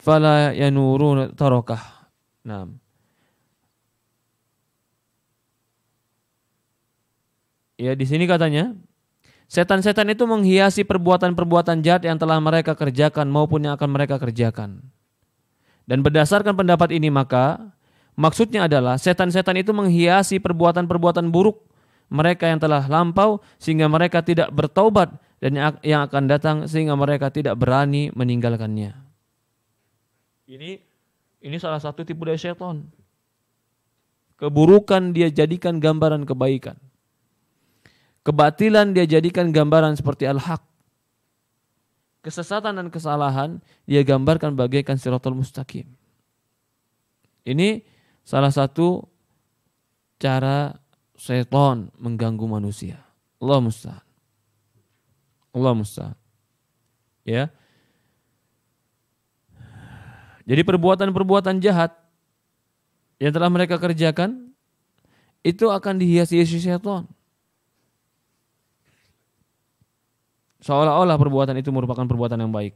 fala yanurun tarakah. Naam. Ya di sini katanya setan-setan itu menghiasi perbuatan-perbuatan jahat yang telah mereka kerjakan maupun yang akan mereka kerjakan. Dan berdasarkan pendapat ini maka maksudnya adalah setan-setan itu menghiasi perbuatan-perbuatan buruk mereka yang telah lampau sehingga mereka tidak bertaubat dan yang akan datang sehingga mereka tidak berani meninggalkannya. Ini ini salah satu tipu daya setan. Keburukan dia jadikan gambaran kebaikan. Kebatilan dia jadikan gambaran seperti al-haq. Kesesatan dan kesalahan dia gambarkan bagaikan siratul mustaqim. Ini salah satu cara setan mengganggu manusia. Allah musta'an. Allah musta'an. Ya. Jadi perbuatan-perbuatan jahat yang telah mereka kerjakan itu akan dihiasi-hiasi Seolah-olah perbuatan itu merupakan perbuatan yang baik.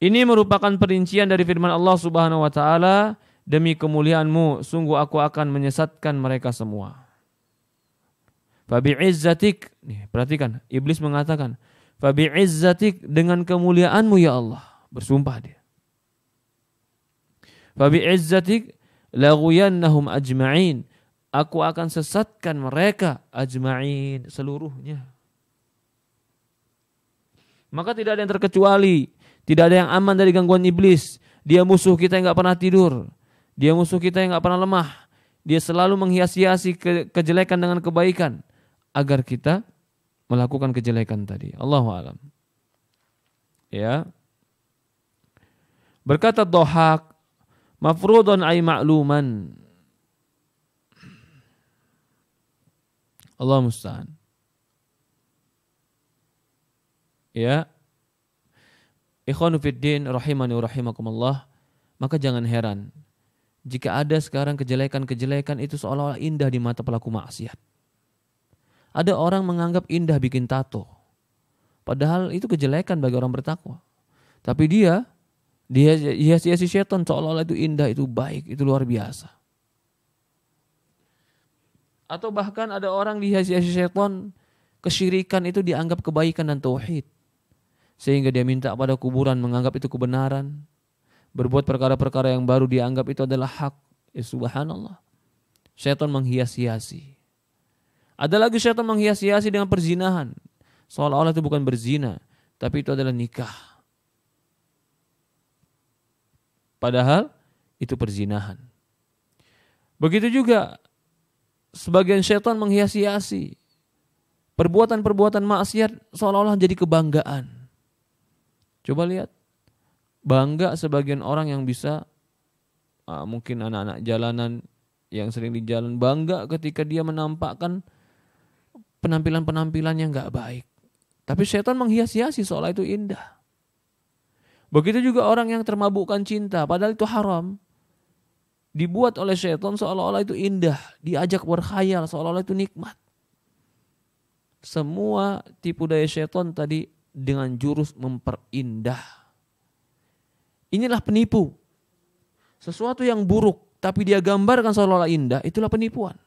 Ini merupakan perincian dari firman Allah Subhanahu wa taala, demi kemuliaanmu sungguh aku akan menyesatkan mereka semua. Fabi izzatik, nih perhatikan, iblis mengatakan, Fabi izzatik dengan kemuliaanmu ya Allah, bersumpah dia. Fabi izzatik laguyannahum ajma'in. Aku akan sesatkan mereka ajma'in seluruhnya. Maka tidak ada yang terkecuali, tidak ada yang aman dari gangguan iblis. Dia musuh kita yang nggak pernah tidur, dia musuh kita yang nggak pernah lemah. Dia selalu menghias-hiasi ke kejelekan dengan kebaikan agar kita melakukan kejelekan tadi. Allahu alam. Ya. Berkata Dohak, Mafrudun ay ma'luman. Allah musta'an. Ya. Ikhwanu fiddin rahimani wa rahimakumullah. Maka jangan heran jika ada sekarang kejelekan-kejelekan itu seolah-olah indah di mata pelaku maksiat. Ada orang menganggap indah bikin tato. Padahal itu kejelekan bagi orang bertakwa. Tapi dia dia hias-hiasi setan seolah-olah itu indah, itu baik, itu luar biasa. Atau bahkan ada orang dihiasi hiasi setan, kesyirikan itu dianggap kebaikan dan tauhid. Sehingga dia minta pada kuburan menganggap itu kebenaran. Berbuat perkara-perkara yang baru dianggap itu adalah hak. Ya subhanallah. Setan menghias-hiasi. Ada lagi setan menghias-hiasi dengan perzinahan. Seolah-olah itu bukan berzina, tapi itu adalah nikah Padahal itu perzinahan. Begitu juga sebagian setan menghiasi hiasi perbuatan-perbuatan maksiat seolah-olah jadi kebanggaan. Coba lihat. Bangga sebagian orang yang bisa ah, mungkin anak-anak jalanan yang sering di jalan bangga ketika dia menampakkan penampilan-penampilan yang gak baik. Tapi setan menghias-hiasi seolah itu indah. Begitu juga orang yang termabukkan cinta, padahal itu haram. Dibuat oleh setan seolah-olah itu indah, diajak berkhayal seolah-olah itu nikmat. Semua tipu daya setan tadi dengan jurus memperindah. Inilah penipu. Sesuatu yang buruk tapi dia gambarkan seolah-olah indah, itulah penipuan.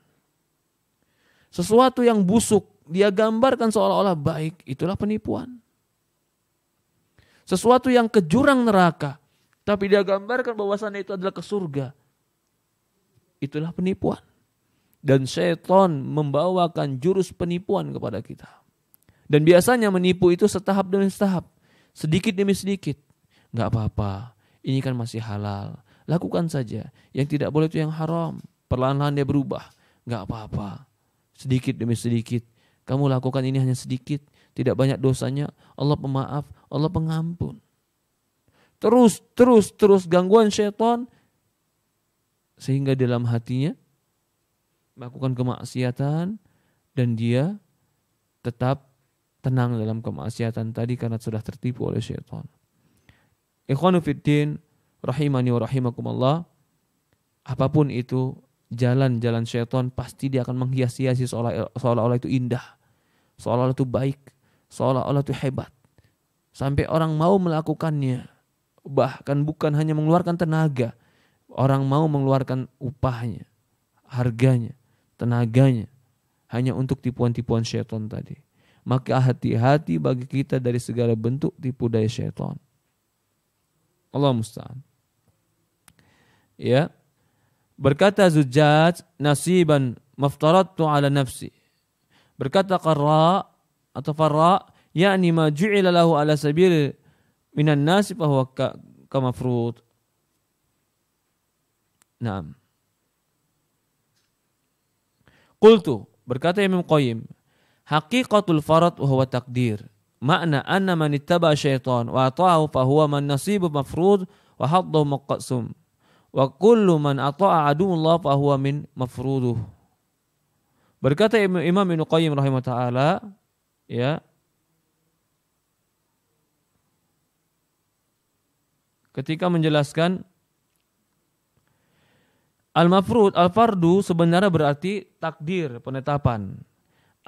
Sesuatu yang busuk dia gambarkan seolah-olah baik, itulah penipuan. Sesuatu yang ke jurang neraka. Tapi dia gambarkan bahwasannya itu adalah ke surga. Itulah penipuan. Dan setan membawakan jurus penipuan kepada kita. Dan biasanya menipu itu setahap demi setahap. Sedikit demi sedikit. Gak apa-apa. Ini kan masih halal. Lakukan saja. Yang tidak boleh itu yang haram. Perlahan-lahan dia berubah. Gak apa-apa. Sedikit demi sedikit. Kamu lakukan ini hanya sedikit. Tidak banyak dosanya. Allah pemaaf. Allah pengampun. Terus, terus, terus gangguan setan sehingga dalam hatinya melakukan kemaksiatan dan dia tetap tenang dalam kemaksiatan tadi karena sudah tertipu oleh setan. Ikhwanu fiddin rahimani wa rahimakumullah. Apapun itu jalan-jalan setan pasti dia akan menghias-hiasi seolah-olah itu indah, seolah-olah itu baik, seolah-olah itu hebat. Sampai orang mau melakukannya. Bahkan bukan hanya mengeluarkan tenaga. Orang mau mengeluarkan upahnya, harganya, tenaganya. Hanya untuk tipuan-tipuan setan tadi. Maka hati-hati bagi kita dari segala bentuk tipu daya setan. Allah musta'an. Ya. Berkata Zujjaj, nasiban maftaratu ala nafsi. Berkata Qarra atau Farra, يعني ما جعل له على سبيل من الناس فهو كمفروض نعم قلت بركات من قيم حقيقة الفرط وهو تقدير معنى أن من اتبع الشيطان وأطاعه فهو من نصيبه مفروض وحظه مقسوم وكل من أطاع عدو الله فهو من مفروضه berkata Imam Ibnu Qayyim rahimahullah ya ketika menjelaskan Al-Mafrud, Al-Fardu sebenarnya berarti takdir, penetapan.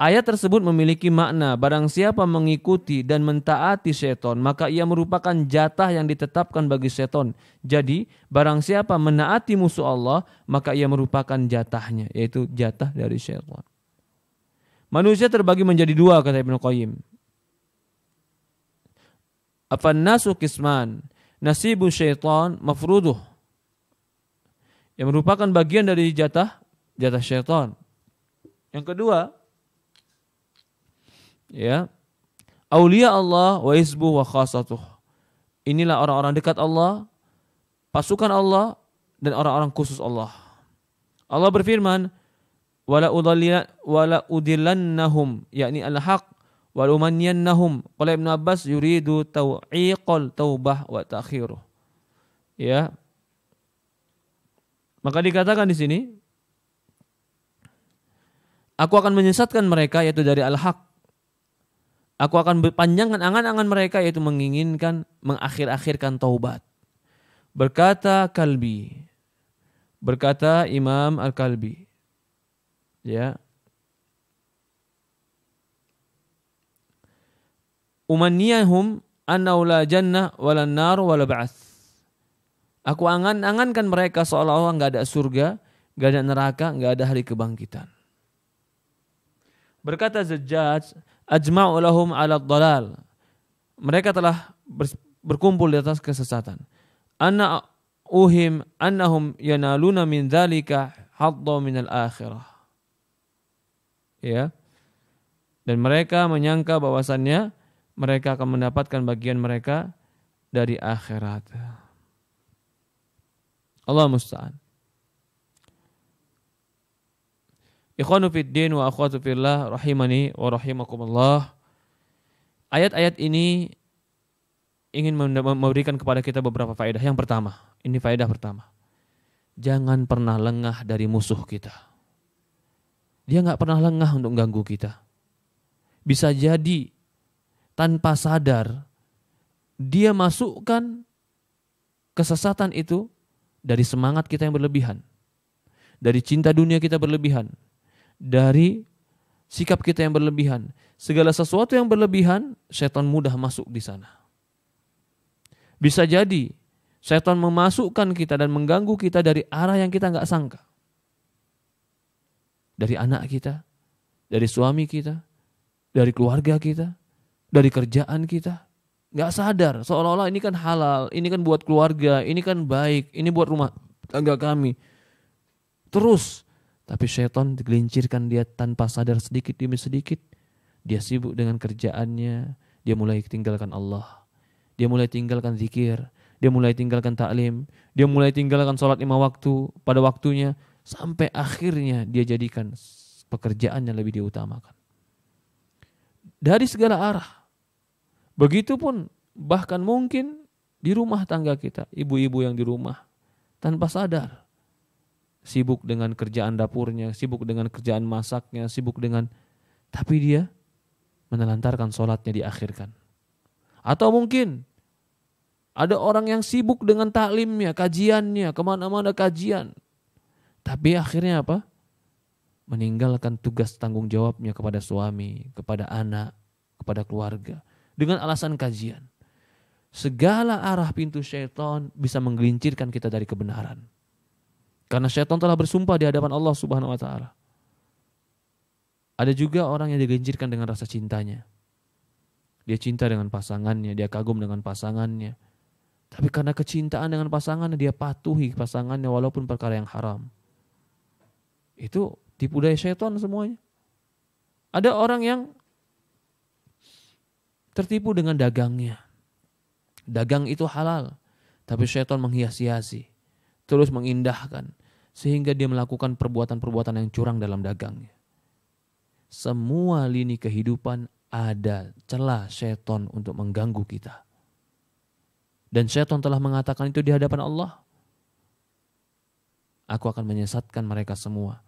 Ayat tersebut memiliki makna, barang siapa mengikuti dan mentaati seton, maka ia merupakan jatah yang ditetapkan bagi seton. Jadi, barang siapa menaati musuh Allah, maka ia merupakan jatahnya, yaitu jatah dari seton. Manusia terbagi menjadi dua, kata Ibn Qayyim. Apa nasu kisman? nasibu syaitan mafruduh yang merupakan bagian dari jatah jatah syaitan. Yang kedua, ya, aulia Allah wa isbu wa khasatuh. Inilah orang-orang dekat Allah, pasukan Allah dan orang-orang khusus Allah. Allah berfirman, wala udhillan, wala udillannahum yakni al-haq wal umanniyannahum qala Ibnu Abbas yuridu tau'iqal taubah wa ta'khiruh ya maka dikatakan di sini aku akan menyesatkan mereka yaitu dari al-haq aku akan panjangkan angan-angan mereka yaitu menginginkan mengakhir-akhirkan taubat berkata kalbi berkata Imam Al-Kalbi ya Umaniyahum anaula jannah wala nar wala Aku angan-angankan mereka seolah-olah nggak ada surga, nggak ada neraka, nggak ada hari kebangkitan. Berkata Zajjaj, ajma'u lahum ala dalal. Mereka telah berkumpul di atas kesesatan. Anna uhim annahum yanaluna min dhalika haddo min al-akhirah. Ya. Dan mereka menyangka bahwasannya mereka akan mendapatkan bagian mereka dari akhirat. Allah musta'an. Ikhwanu din wa akhwatu fillah rahimani wa rahimakumullah. Ayat-ayat ini ingin memberikan kepada kita beberapa faedah. Yang pertama, ini faedah pertama. Jangan pernah lengah dari musuh kita. Dia nggak pernah lengah untuk ganggu kita. Bisa jadi tanpa sadar dia masukkan kesesatan itu dari semangat kita yang berlebihan, dari cinta dunia kita berlebihan, dari sikap kita yang berlebihan, segala sesuatu yang berlebihan, setan mudah masuk di sana. Bisa jadi setan memasukkan kita dan mengganggu kita dari arah yang kita nggak sangka. Dari anak kita, dari suami kita, dari keluarga kita, dari kerjaan kita. Nggak sadar, seolah-olah ini kan halal, ini kan buat keluarga, ini kan baik, ini buat rumah tangga kami. Terus, tapi setan digelincirkan dia tanpa sadar sedikit demi sedikit. Dia sibuk dengan kerjaannya, dia mulai tinggalkan Allah. Dia mulai tinggalkan zikir, dia mulai tinggalkan taklim, dia mulai tinggalkan sholat lima waktu pada waktunya, sampai akhirnya dia jadikan pekerjaannya lebih diutamakan. Dari segala arah, Begitupun bahkan mungkin di rumah tangga kita, ibu-ibu yang di rumah tanpa sadar sibuk dengan kerjaan dapurnya, sibuk dengan kerjaan masaknya, sibuk dengan tapi dia menelantarkan sholatnya diakhirkan. Atau mungkin ada orang yang sibuk dengan taklimnya, kajiannya, kemana-mana kajian. Tapi akhirnya apa? Meninggalkan tugas tanggung jawabnya kepada suami, kepada anak, kepada keluarga dengan alasan kajian. Segala arah pintu syaitan bisa menggelincirkan kita dari kebenaran. Karena syaitan telah bersumpah di hadapan Allah Subhanahu wa taala. Ada juga orang yang digelincirkan dengan rasa cintanya. Dia cinta dengan pasangannya, dia kagum dengan pasangannya. Tapi karena kecintaan dengan pasangannya, dia patuhi pasangannya walaupun perkara yang haram. Itu tipu daya syaitan semuanya. Ada orang yang tertipu dengan dagangnya. Dagang itu halal, tapi setan menghias-hiasi, terus mengindahkan, sehingga dia melakukan perbuatan-perbuatan yang curang dalam dagangnya. Semua lini kehidupan ada celah setan untuk mengganggu kita. Dan setan telah mengatakan itu di hadapan Allah. Aku akan menyesatkan mereka semua.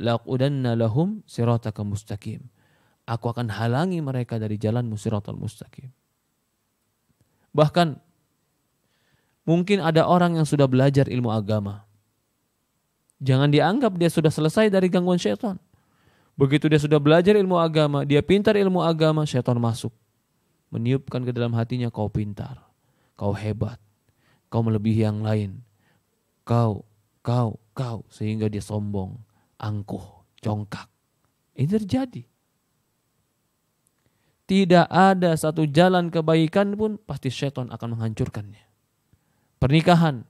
Laqudanna lahum sirataka mustaqim Aku akan halangi mereka dari jalan musiratul mustaqim. Bahkan mungkin ada orang yang sudah belajar ilmu agama. Jangan dianggap dia sudah selesai dari gangguan setan. Begitu dia sudah belajar ilmu agama, dia pintar ilmu agama, setan masuk. Meniupkan ke dalam hatinya kau pintar, kau hebat, kau melebihi yang lain. Kau, kau, kau sehingga dia sombong, angkuh, congkak. Ini terjadi tidak ada satu jalan kebaikan pun pasti setan akan menghancurkannya. Pernikahan.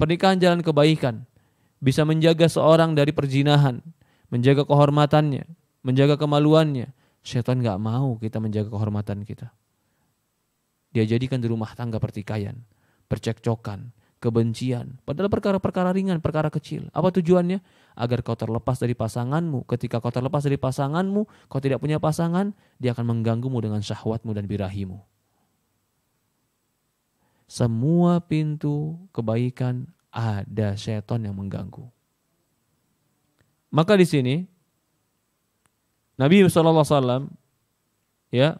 Pernikahan jalan kebaikan. Bisa menjaga seorang dari perzinahan. Menjaga kehormatannya. Menjaga kemaluannya. Setan nggak mau kita menjaga kehormatan kita. Dia jadikan di rumah tangga pertikaian. Percekcokan kebencian. Padahal perkara-perkara ringan, perkara kecil. Apa tujuannya? Agar kau terlepas dari pasanganmu. Ketika kau terlepas dari pasanganmu, kau tidak punya pasangan, dia akan mengganggumu dengan syahwatmu dan birahimu. Semua pintu kebaikan ada setan yang mengganggu. Maka di sini Nabi SAW ya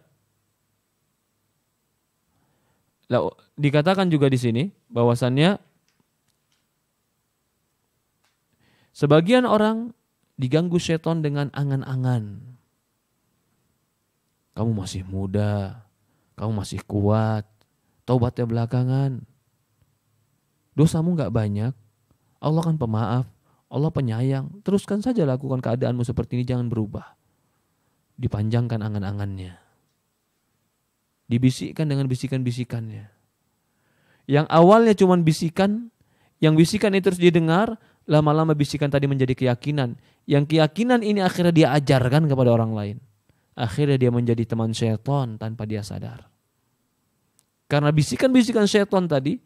lah, dikatakan juga di sini bahwasannya sebagian orang diganggu seton dengan angan-angan. Kamu masih muda, kamu masih kuat, taubatnya belakangan. Dosamu nggak banyak, Allah kan pemaaf, Allah penyayang. Teruskan saja lakukan keadaanmu seperti ini, jangan berubah. Dipanjangkan angan-angannya. Dibisikkan dengan bisikan-bisikannya. Yang awalnya cuma bisikan, yang bisikan itu terus didengar, lama-lama bisikan tadi menjadi keyakinan. Yang keyakinan ini akhirnya dia ajarkan kepada orang lain. Akhirnya dia menjadi teman setan tanpa dia sadar. Karena bisikan-bisikan setan tadi,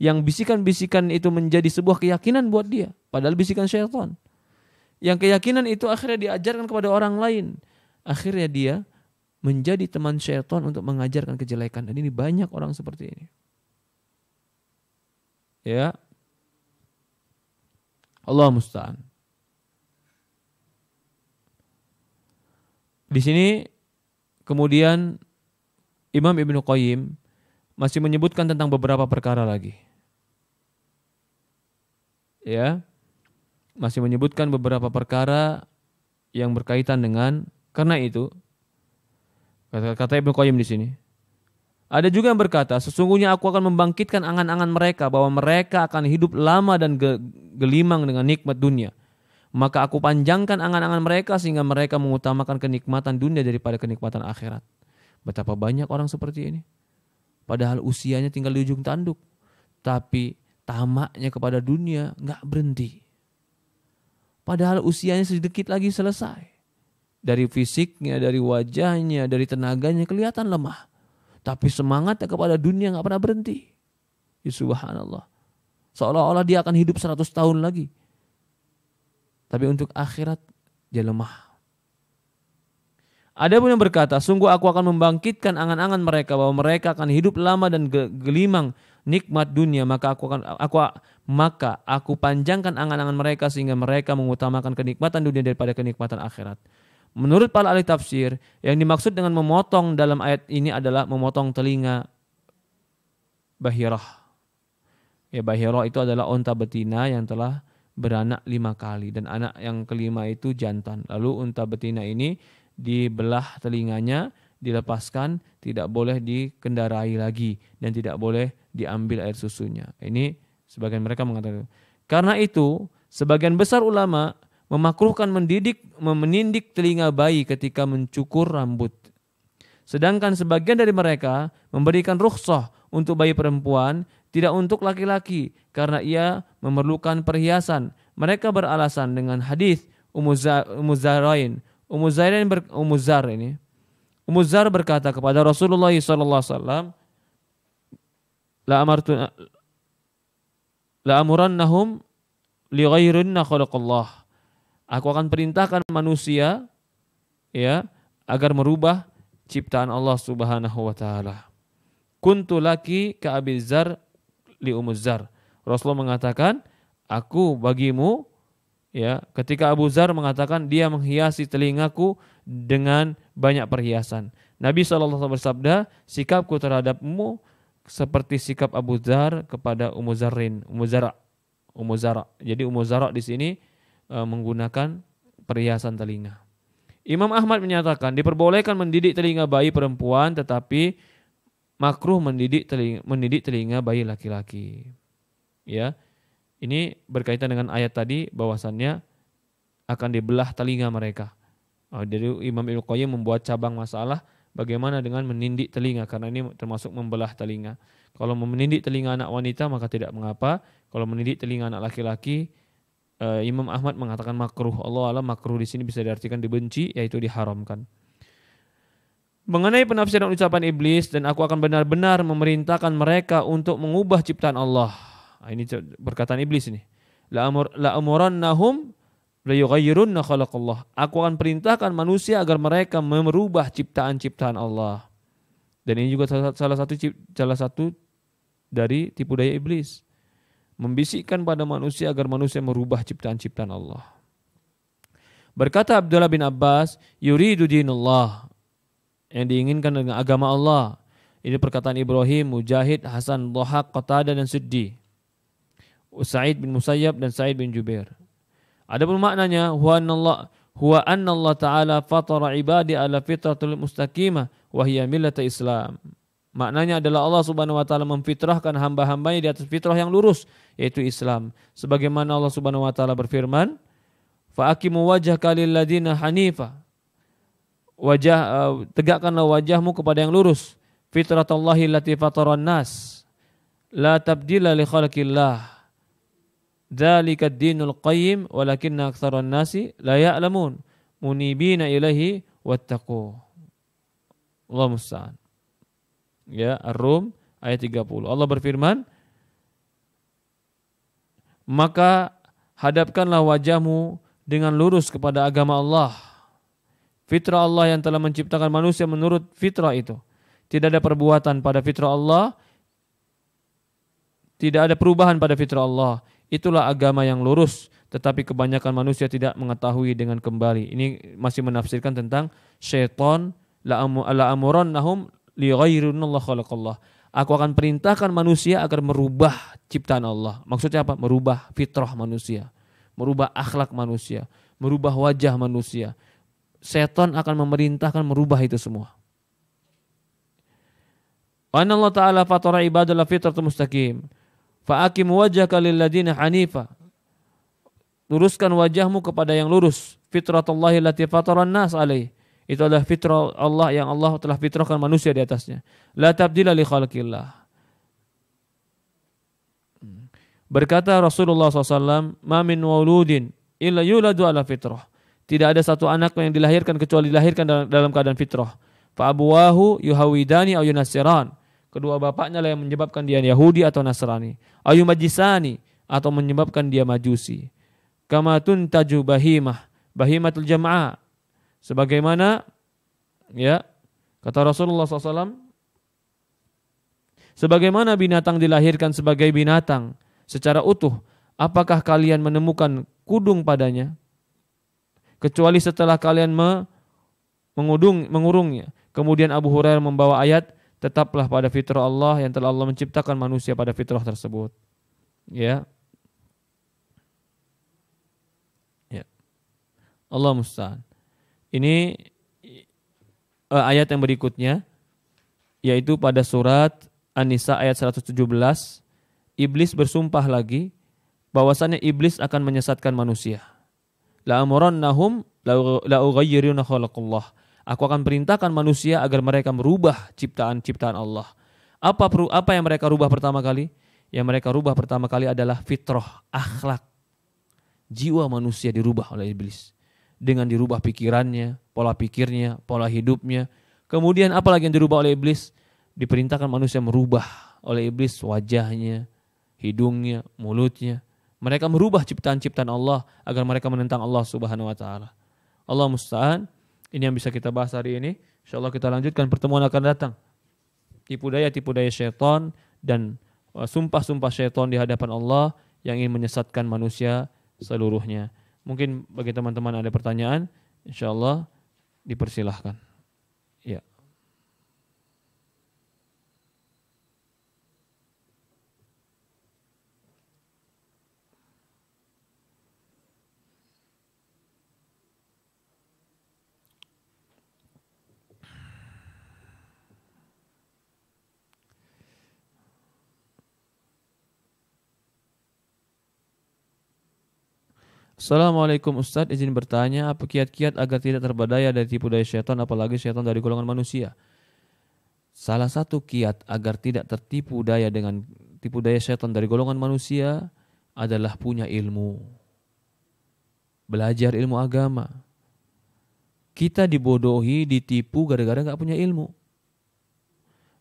yang bisikan-bisikan itu menjadi sebuah keyakinan buat dia. Padahal bisikan setan. Yang keyakinan itu akhirnya diajarkan kepada orang lain. Akhirnya dia menjadi teman syaitan untuk mengajarkan kejelekan. Dan ini banyak orang seperti ini. Ya. Allah musta'an. Di sini kemudian Imam Ibnu Qayyim masih menyebutkan tentang beberapa perkara lagi. Ya. Masih menyebutkan beberapa perkara yang berkaitan dengan karena itu Kata, kata Ibnu Qayyim di sini. Ada juga yang berkata, sesungguhnya aku akan membangkitkan angan-angan mereka bahwa mereka akan hidup lama dan ge gelimang dengan nikmat dunia. Maka aku panjangkan angan-angan mereka sehingga mereka mengutamakan kenikmatan dunia daripada kenikmatan akhirat. Betapa banyak orang seperti ini. Padahal usianya tinggal di ujung tanduk. Tapi tamaknya kepada dunia nggak berhenti. Padahal usianya sedikit lagi selesai. Dari fisiknya, dari wajahnya, dari tenaganya kelihatan lemah. Tapi semangatnya kepada dunia nggak pernah berhenti. Ya, subhanallah. Seolah-olah dia akan hidup 100 tahun lagi. Tapi untuk akhirat dia lemah. Ada pun yang berkata, sungguh aku akan membangkitkan angan-angan mereka bahwa mereka akan hidup lama dan gelimang nikmat dunia, maka aku akan aku maka aku panjangkan angan-angan mereka sehingga mereka mengutamakan kenikmatan dunia daripada kenikmatan akhirat. Menurut para ahli tafsir, yang dimaksud dengan memotong dalam ayat ini adalah memotong telinga bahirah. Ya bahirah itu adalah unta betina yang telah beranak lima kali dan anak yang kelima itu jantan. Lalu unta betina ini dibelah telinganya, dilepaskan, tidak boleh dikendarai lagi dan tidak boleh diambil air susunya. Ini sebagian mereka mengatakan. Karena itu, sebagian besar ulama memakruhkan mendidik menindik telinga bayi ketika mencukur rambut. Sedangkan sebagian dari mereka memberikan rukhsah untuk bayi perempuan, tidak untuk laki-laki karena ia memerlukan perhiasan. Mereka beralasan dengan hadis Umuzarain. Umuzarain ber, Umuzar ini. Umuzar berkata kepada Rasulullah sallallahu alaihi wasallam, la amartu la amurannahum li ghairunna khalaqallah Aku akan perintahkan manusia ya agar merubah ciptaan Allah Subhanahu wa taala. Kuntu laki ka Abizar li Umuzar. Rasulullah mengatakan, aku bagimu ya ketika Abu Zar mengatakan dia menghiasi telingaku dengan banyak perhiasan. Nabi SAW bersabda, sikapku terhadapmu seperti sikap Abu Zar kepada Umuzarin. Umuzara. Ummu Jadi Ummu di sini Eh, menggunakan perhiasan telinga. Imam Ahmad menyatakan diperbolehkan mendidik telinga bayi perempuan tetapi makruh mendidik telinga, mendidik telinga bayi laki-laki. Ya. Ini berkaitan dengan ayat tadi bahwasannya akan dibelah telinga mereka. Oh, jadi Imam Ibnu Qayyim membuat cabang masalah bagaimana dengan menindik telinga karena ini termasuk membelah telinga. Kalau menindik telinga anak wanita maka tidak mengapa, kalau menindik telinga anak laki-laki uh, Imam Ahmad mengatakan makruh. Allah alam makruh di sini bisa diartikan dibenci yaitu diharamkan. Mengenai penafsiran ucapan iblis dan aku akan benar-benar memerintahkan mereka untuk mengubah ciptaan Allah. Nah, ini perkataan iblis ini. La amur la amuran nahum Allah. Aku akan perintahkan manusia agar mereka merubah ciptaan-ciptaan Allah. Dan ini juga salah satu salah satu dari tipu daya iblis membisikkan pada manusia agar manusia merubah ciptaan-ciptaan Allah. Berkata Abdullah bin Abbas, yuridu dinullah. Yang diinginkan dengan agama Allah. Ini perkataan Ibrahim, Mujahid, Hasan, Lohak, Qatada, dan Siddi. Sa'id bin Musayyab dan Sa'id bin Jubair. Ada pun maknanya, huwa anallah, huwa anna Allah ta'ala fatara ibadi ala fitratul mustaqimah, wahiyya millata Islam. Maknanya adalah Allah Subhanahu wa taala memfitrahkan hamba-hambanya di atas fitrah yang lurus yaitu Islam. Sebagaimana Allah Subhanahu wa taala berfirman, "Fa aqimu wajhaka lilladzina hanifa." Wajah uh, tegakkanlah wajahmu kepada yang lurus. Fitratallahi allati fatarun nas. La tabdila li khalqillah. Dzalika dinul qayyim walakinna aktsarun nasi la ya'lamun. Munibina ilahi wattaqu. Allahu musta'an ya Ar-Rum ayat 30. Allah berfirman, "Maka hadapkanlah wajahmu dengan lurus kepada agama Allah, fitrah Allah yang telah menciptakan manusia menurut fitrah itu. Tidak ada perbuatan pada fitrah Allah, tidak ada perubahan pada fitrah Allah. Itulah agama yang lurus." Tetapi kebanyakan manusia tidak mengetahui dengan kembali. Ini masih menafsirkan tentang syaitan la'amuran nahum li Allah Aku akan perintahkan manusia agar merubah ciptaan Allah. Maksudnya apa? Merubah fitrah manusia, merubah akhlak manusia, merubah wajah manusia. Setan akan memerintahkan merubah itu semua. Allah ta'ala fatara ibadalah fitratul mustaqim. Fa'akim wajah kaliladina hanifa. Luruskan wajahmu kepada yang lurus. Fitratullahi lati fataran nas alaih. Itu adalah fitrah Allah yang Allah telah fitrahkan manusia di atasnya. La tabdila li khalqillah. Berkata Rasulullah SAW, Ma min wauludin illa yuladu ala fitrah. Tidak ada satu anak yang dilahirkan kecuali dilahirkan dalam keadaan fitrah. Fa'abuwahu yuhawidani au yunasiran. Kedua bapaknya lah yang menyebabkan dia Yahudi atau Nasrani. Ayu majisani atau menyebabkan dia majusi. Kamatun tajubahimah, Bahimatul jama'ah Sebagaimana ya kata Rasulullah SAW, sebagaimana binatang dilahirkan sebagai binatang secara utuh, apakah kalian menemukan kudung padanya? Kecuali setelah kalian me mengudung, mengurungnya. Kemudian Abu Hurairah membawa ayat, tetaplah pada fitrah Allah yang telah Allah menciptakan manusia pada fitrah tersebut. Ya. Ya. Allah mustahil. Ini uh, ayat yang berikutnya yaitu pada surat An-Nisa ayat 117 iblis bersumpah lagi bahwasanya iblis akan menyesatkan manusia. La amurannahum la ughayyiruna khalaqullah. Aku akan perintahkan manusia agar mereka merubah ciptaan-ciptaan Allah. Apa apa yang mereka rubah pertama kali? Yang mereka rubah pertama kali adalah fitrah, akhlak. Jiwa manusia dirubah oleh iblis dengan dirubah pikirannya, pola pikirnya, pola hidupnya. Kemudian apalagi yang dirubah oleh iblis? Diperintahkan manusia merubah oleh iblis wajahnya, hidungnya, mulutnya. Mereka merubah ciptaan-ciptaan Allah agar mereka menentang Allah Subhanahu wa taala. Allah musta'an. Ini yang bisa kita bahas hari ini. Insyaallah kita lanjutkan pertemuan akan datang. Tipu daya tipu daya setan dan uh, sumpah-sumpah setan di hadapan Allah yang ingin menyesatkan manusia seluruhnya. Mungkin bagi teman-teman ada pertanyaan, insya Allah dipersilahkan. Ya. Assalamualaikum Ustadz, izin bertanya, apa kiat-kiat agar tidak terbadaya dari tipu daya setan, apalagi setan dari golongan manusia? Salah satu kiat agar tidak tertipu daya dengan tipu daya setan dari golongan manusia adalah punya ilmu. Belajar ilmu agama. Kita dibodohi, ditipu gara-gara nggak punya ilmu.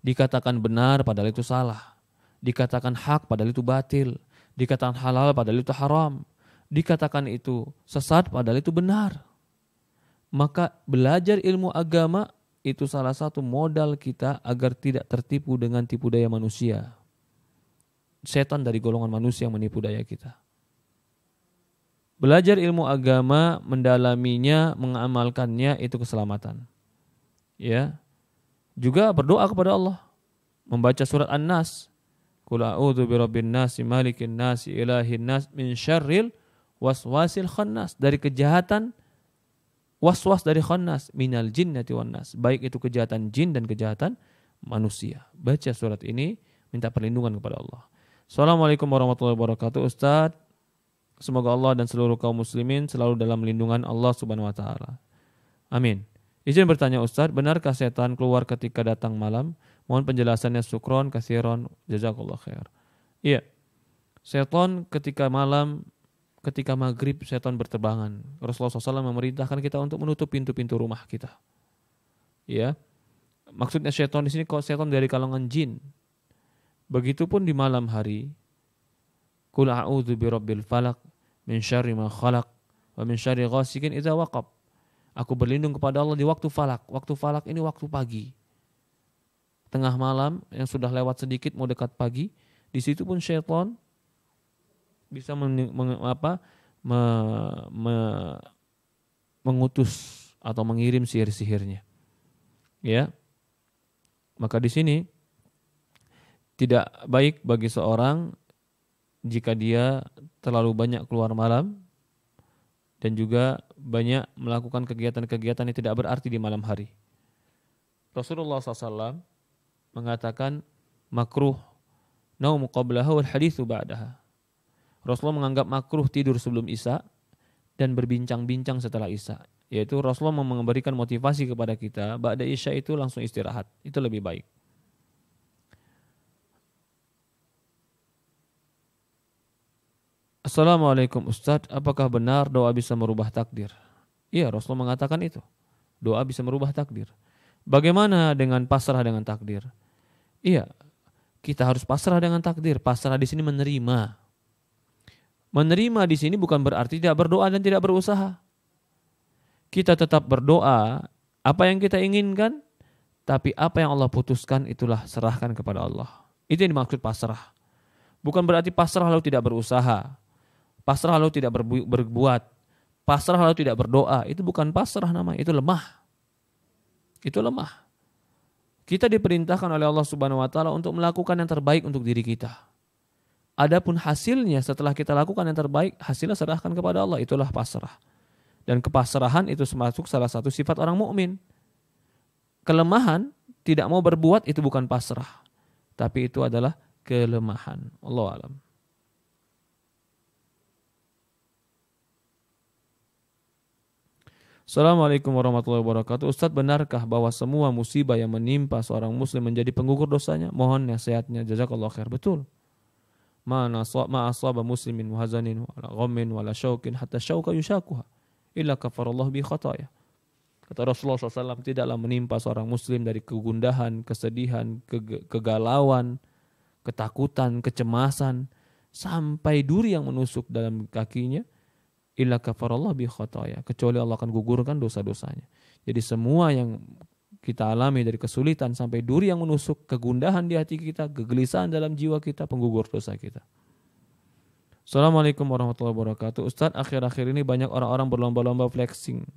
Dikatakan benar padahal itu salah. Dikatakan hak padahal itu batil. Dikatakan halal padahal itu haram dikatakan itu sesat padahal itu benar. Maka belajar ilmu agama itu salah satu modal kita agar tidak tertipu dengan tipu daya manusia. Setan dari golongan manusia yang menipu daya kita. Belajar ilmu agama, mendalaminya, mengamalkannya itu keselamatan. Ya. Juga berdoa kepada Allah. Membaca surat An-Nas. Qul a'udzu birabbin nas, malikin nas, ilahin nas min syarril waswasil khannas dari kejahatan waswas dari khannas minal jinnati wan nas baik itu kejahatan jin dan kejahatan manusia baca surat ini minta perlindungan kepada Allah Assalamualaikum warahmatullahi wabarakatuh Ustadz semoga Allah dan seluruh kaum muslimin selalu dalam lindungan Allah subhanahu wa ta'ala amin izin bertanya Ustadz benarkah setan keluar ketika datang malam mohon penjelasannya sukron kasiron jazakallah khair iya setan ketika malam ketika maghrib setan berterbangan. Rasulullah SAW memerintahkan kita untuk menutup pintu-pintu rumah kita. Ya, maksudnya setan di sini kalau setan dari kalangan jin. Begitupun di malam hari. Kul bi rabbil falak min syarri ma khalaq wa min syarri ghasikin idza waqab. Aku berlindung kepada Allah di waktu falak. Waktu falak ini waktu pagi. Tengah malam yang sudah lewat sedikit mau dekat pagi, di situ pun syaitan bisa men, men, apa me, me, mengutus atau mengirim sihir-sihirnya. Ya. Maka di sini tidak baik bagi seorang jika dia terlalu banyak keluar malam dan juga banyak melakukan kegiatan-kegiatan yang tidak berarti di malam hari. Rasulullah SAW mengatakan makruh naum qablaha wal hadithu ba'daha. Rasulullah menganggap makruh tidur sebelum Isya dan berbincang-bincang setelah Isya. Yaitu Rasulullah memberikan motivasi kepada kita, Ba'da Isya itu langsung istirahat, itu lebih baik. Assalamualaikum Ustaz, apakah benar doa bisa merubah takdir? Iya, Rasulullah mengatakan itu. Doa bisa merubah takdir. Bagaimana dengan pasrah dengan takdir? Iya, kita harus pasrah dengan takdir. Pasrah di sini menerima. Menerima di sini bukan berarti tidak berdoa dan tidak berusaha. Kita tetap berdoa apa yang kita inginkan, tapi apa yang Allah putuskan itulah serahkan kepada Allah. Itu yang dimaksud pasrah. Bukan berarti pasrah lalu tidak berusaha. Pasrah lalu tidak berbuat. Pasrah lalu tidak berdoa. Itu bukan pasrah nama itu lemah. Itu lemah. Kita diperintahkan oleh Allah Subhanahu wa taala untuk melakukan yang terbaik untuk diri kita. Adapun hasilnya setelah kita lakukan yang terbaik, hasilnya serahkan kepada Allah. Itulah pasrah. Dan kepasrahan itu termasuk salah satu sifat orang mukmin. Kelemahan tidak mau berbuat itu bukan pasrah, tapi itu adalah kelemahan. Allah alam. Assalamualaikum warahmatullahi wabarakatuh. Ustadz benarkah bahwa semua musibah yang menimpa seorang muslim menjadi penggugur dosanya? Mohon nasihatnya. Jazakallah khair. Betul ma nasab ma asaba muslimin wa hazanin wala ghammin wala syaukin hatta syauka yushakuha illa kafarallahu bi khataya. Kata Rasulullah SAW tidaklah menimpa seorang muslim dari kegundahan, kesedihan, ke kegalauan, ketakutan, kecemasan, sampai duri yang menusuk dalam kakinya, illa kafarallah bi khataya. Kecuali Allah akan gugurkan dosa-dosanya. Jadi semua yang kita alami dari kesulitan sampai duri yang menusuk, kegundahan di hati kita, kegelisahan dalam jiwa kita, penggugur dosa kita. Assalamualaikum warahmatullahi wabarakatuh. Ustadz, akhir-akhir ini banyak orang-orang berlomba-lomba flexing.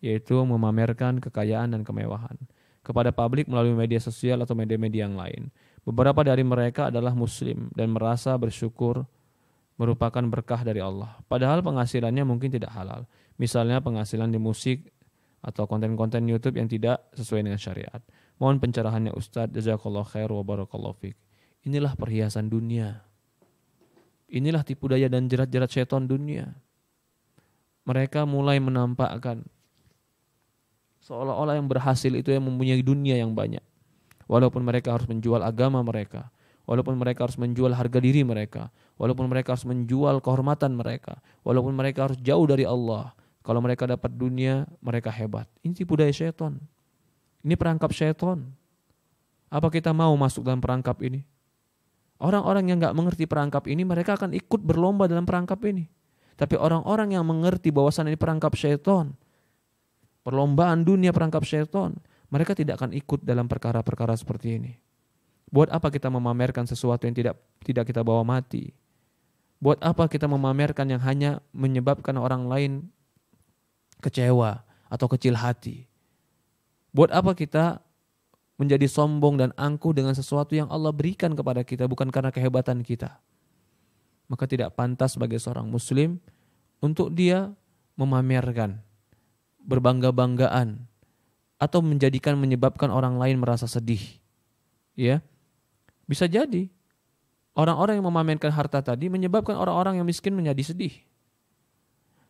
Yaitu memamerkan kekayaan dan kemewahan kepada publik melalui media sosial atau media-media yang lain. Beberapa dari mereka adalah muslim dan merasa bersyukur merupakan berkah dari Allah. Padahal penghasilannya mungkin tidak halal. Misalnya penghasilan di musik atau konten-konten YouTube yang tidak sesuai dengan syariat. Mohon pencerahannya Ustadz, jazakallah khair wa barakallahu fiqh. Inilah perhiasan dunia. Inilah tipu daya dan jerat-jerat setan dunia. Mereka mulai menampakkan seolah-olah yang berhasil itu yang mempunyai dunia yang banyak. Walaupun mereka harus menjual agama mereka, walaupun mereka harus menjual harga diri mereka, walaupun mereka harus menjual kehormatan mereka, walaupun mereka harus jauh dari Allah, kalau mereka dapat dunia, mereka hebat. Ini budaya daya setan. Ini perangkap setan. Apa kita mau masuk dalam perangkap ini? Orang-orang yang nggak mengerti perangkap ini, mereka akan ikut berlomba dalam perangkap ini. Tapi orang-orang yang mengerti bahwasan ini perangkap setan, perlombaan dunia perangkap setan, mereka tidak akan ikut dalam perkara-perkara seperti ini. Buat apa kita memamerkan sesuatu yang tidak tidak kita bawa mati? Buat apa kita memamerkan yang hanya menyebabkan orang lain kecewa atau kecil hati. Buat apa kita menjadi sombong dan angkuh dengan sesuatu yang Allah berikan kepada kita bukan karena kehebatan kita. Maka tidak pantas sebagai seorang muslim untuk dia memamerkan, berbangga-banggaan atau menjadikan menyebabkan orang lain merasa sedih. Ya. Bisa jadi orang-orang yang memamerkan harta tadi menyebabkan orang-orang yang miskin menjadi sedih.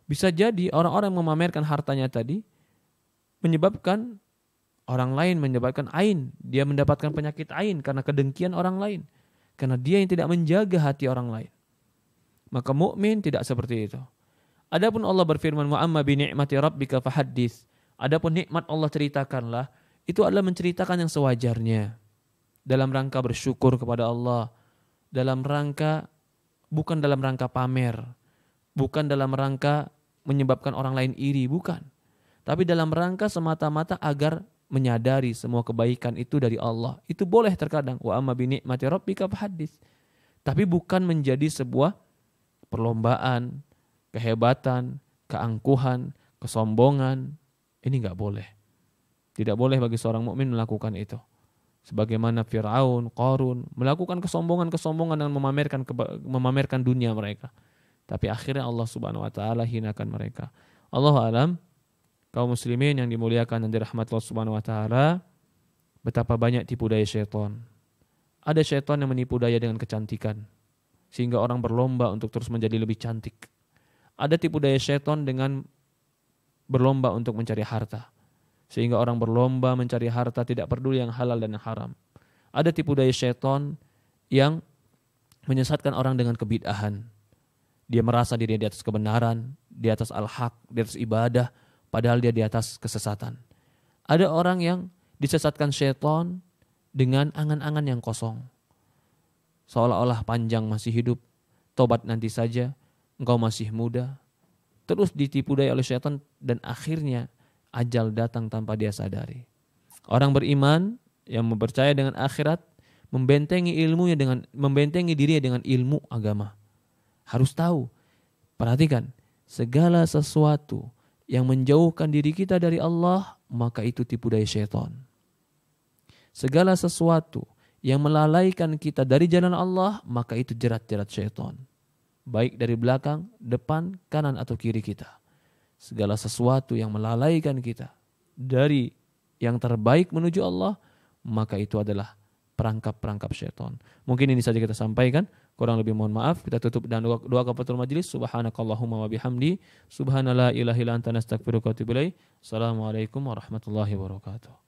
Bisa jadi orang-orang yang memamerkan hartanya tadi menyebabkan orang lain menyebabkan ain, dia mendapatkan penyakit ain karena kedengkian orang lain, karena dia yang tidak menjaga hati orang lain. Maka mukmin tidak seperti itu. Adapun Allah berfirman wa amma bi ni'mati rabbika fahaddits. Adapun nikmat Allah ceritakanlah, itu adalah menceritakan yang sewajarnya. Dalam rangka bersyukur kepada Allah, dalam rangka bukan dalam rangka pamer, bukan dalam rangka menyebabkan orang lain iri, bukan. Tapi dalam rangka semata-mata agar menyadari semua kebaikan itu dari Allah. Itu boleh terkadang. Wa amma binikmati rabbika hadis. Tapi bukan menjadi sebuah perlombaan, kehebatan, keangkuhan, kesombongan. Ini nggak boleh. Tidak boleh bagi seorang mukmin melakukan itu. Sebagaimana Firaun, Korun melakukan kesombongan-kesombongan dan memamerkan memamerkan dunia mereka. Tapi akhirnya Allah Subhanahu wa taala hinakan mereka. Allah alam kaum muslimin yang dimuliakan dan dirahmati Allah Subhanahu wa taala betapa banyak tipu daya syaitan. Ada syaitan yang menipu daya dengan kecantikan sehingga orang berlomba untuk terus menjadi lebih cantik. Ada tipu daya syaitan dengan berlomba untuk mencari harta sehingga orang berlomba mencari harta tidak peduli yang halal dan yang haram. Ada tipu daya syaitan yang menyesatkan orang dengan kebid'ahan dia merasa diri di atas kebenaran, di atas al-haq, di atas ibadah, padahal dia di atas kesesatan. Ada orang yang disesatkan syaitan dengan angan-angan yang kosong. Seolah-olah panjang masih hidup, tobat nanti saja, engkau masih muda. Terus ditipu daya oleh syaitan dan akhirnya ajal datang tanpa dia sadari. Orang beriman yang mempercaya dengan akhirat membentengi ilmunya dengan membentengi dirinya dengan ilmu agama. Harus tahu. Perhatikan, segala sesuatu yang menjauhkan diri kita dari Allah, maka itu tipu daya syaitan. Segala sesuatu yang melalaikan kita dari jalan Allah, maka itu jerat-jerat syaitan. Baik dari belakang, depan, kanan, atau kiri kita. Segala sesuatu yang melalaikan kita dari yang terbaik menuju Allah, maka itu adalah perangkap-perangkap syaitan. Mungkin ini saja kita sampaikan. Kurang lebih mohon maaf. Kita tutup dan doa, doa kafatul majelis. Subhanakallahumma wa bihamdi. Subhanallah ilahi lantana nastaghfiruka wa Assalamualaikum warahmatullahi wabarakatuh.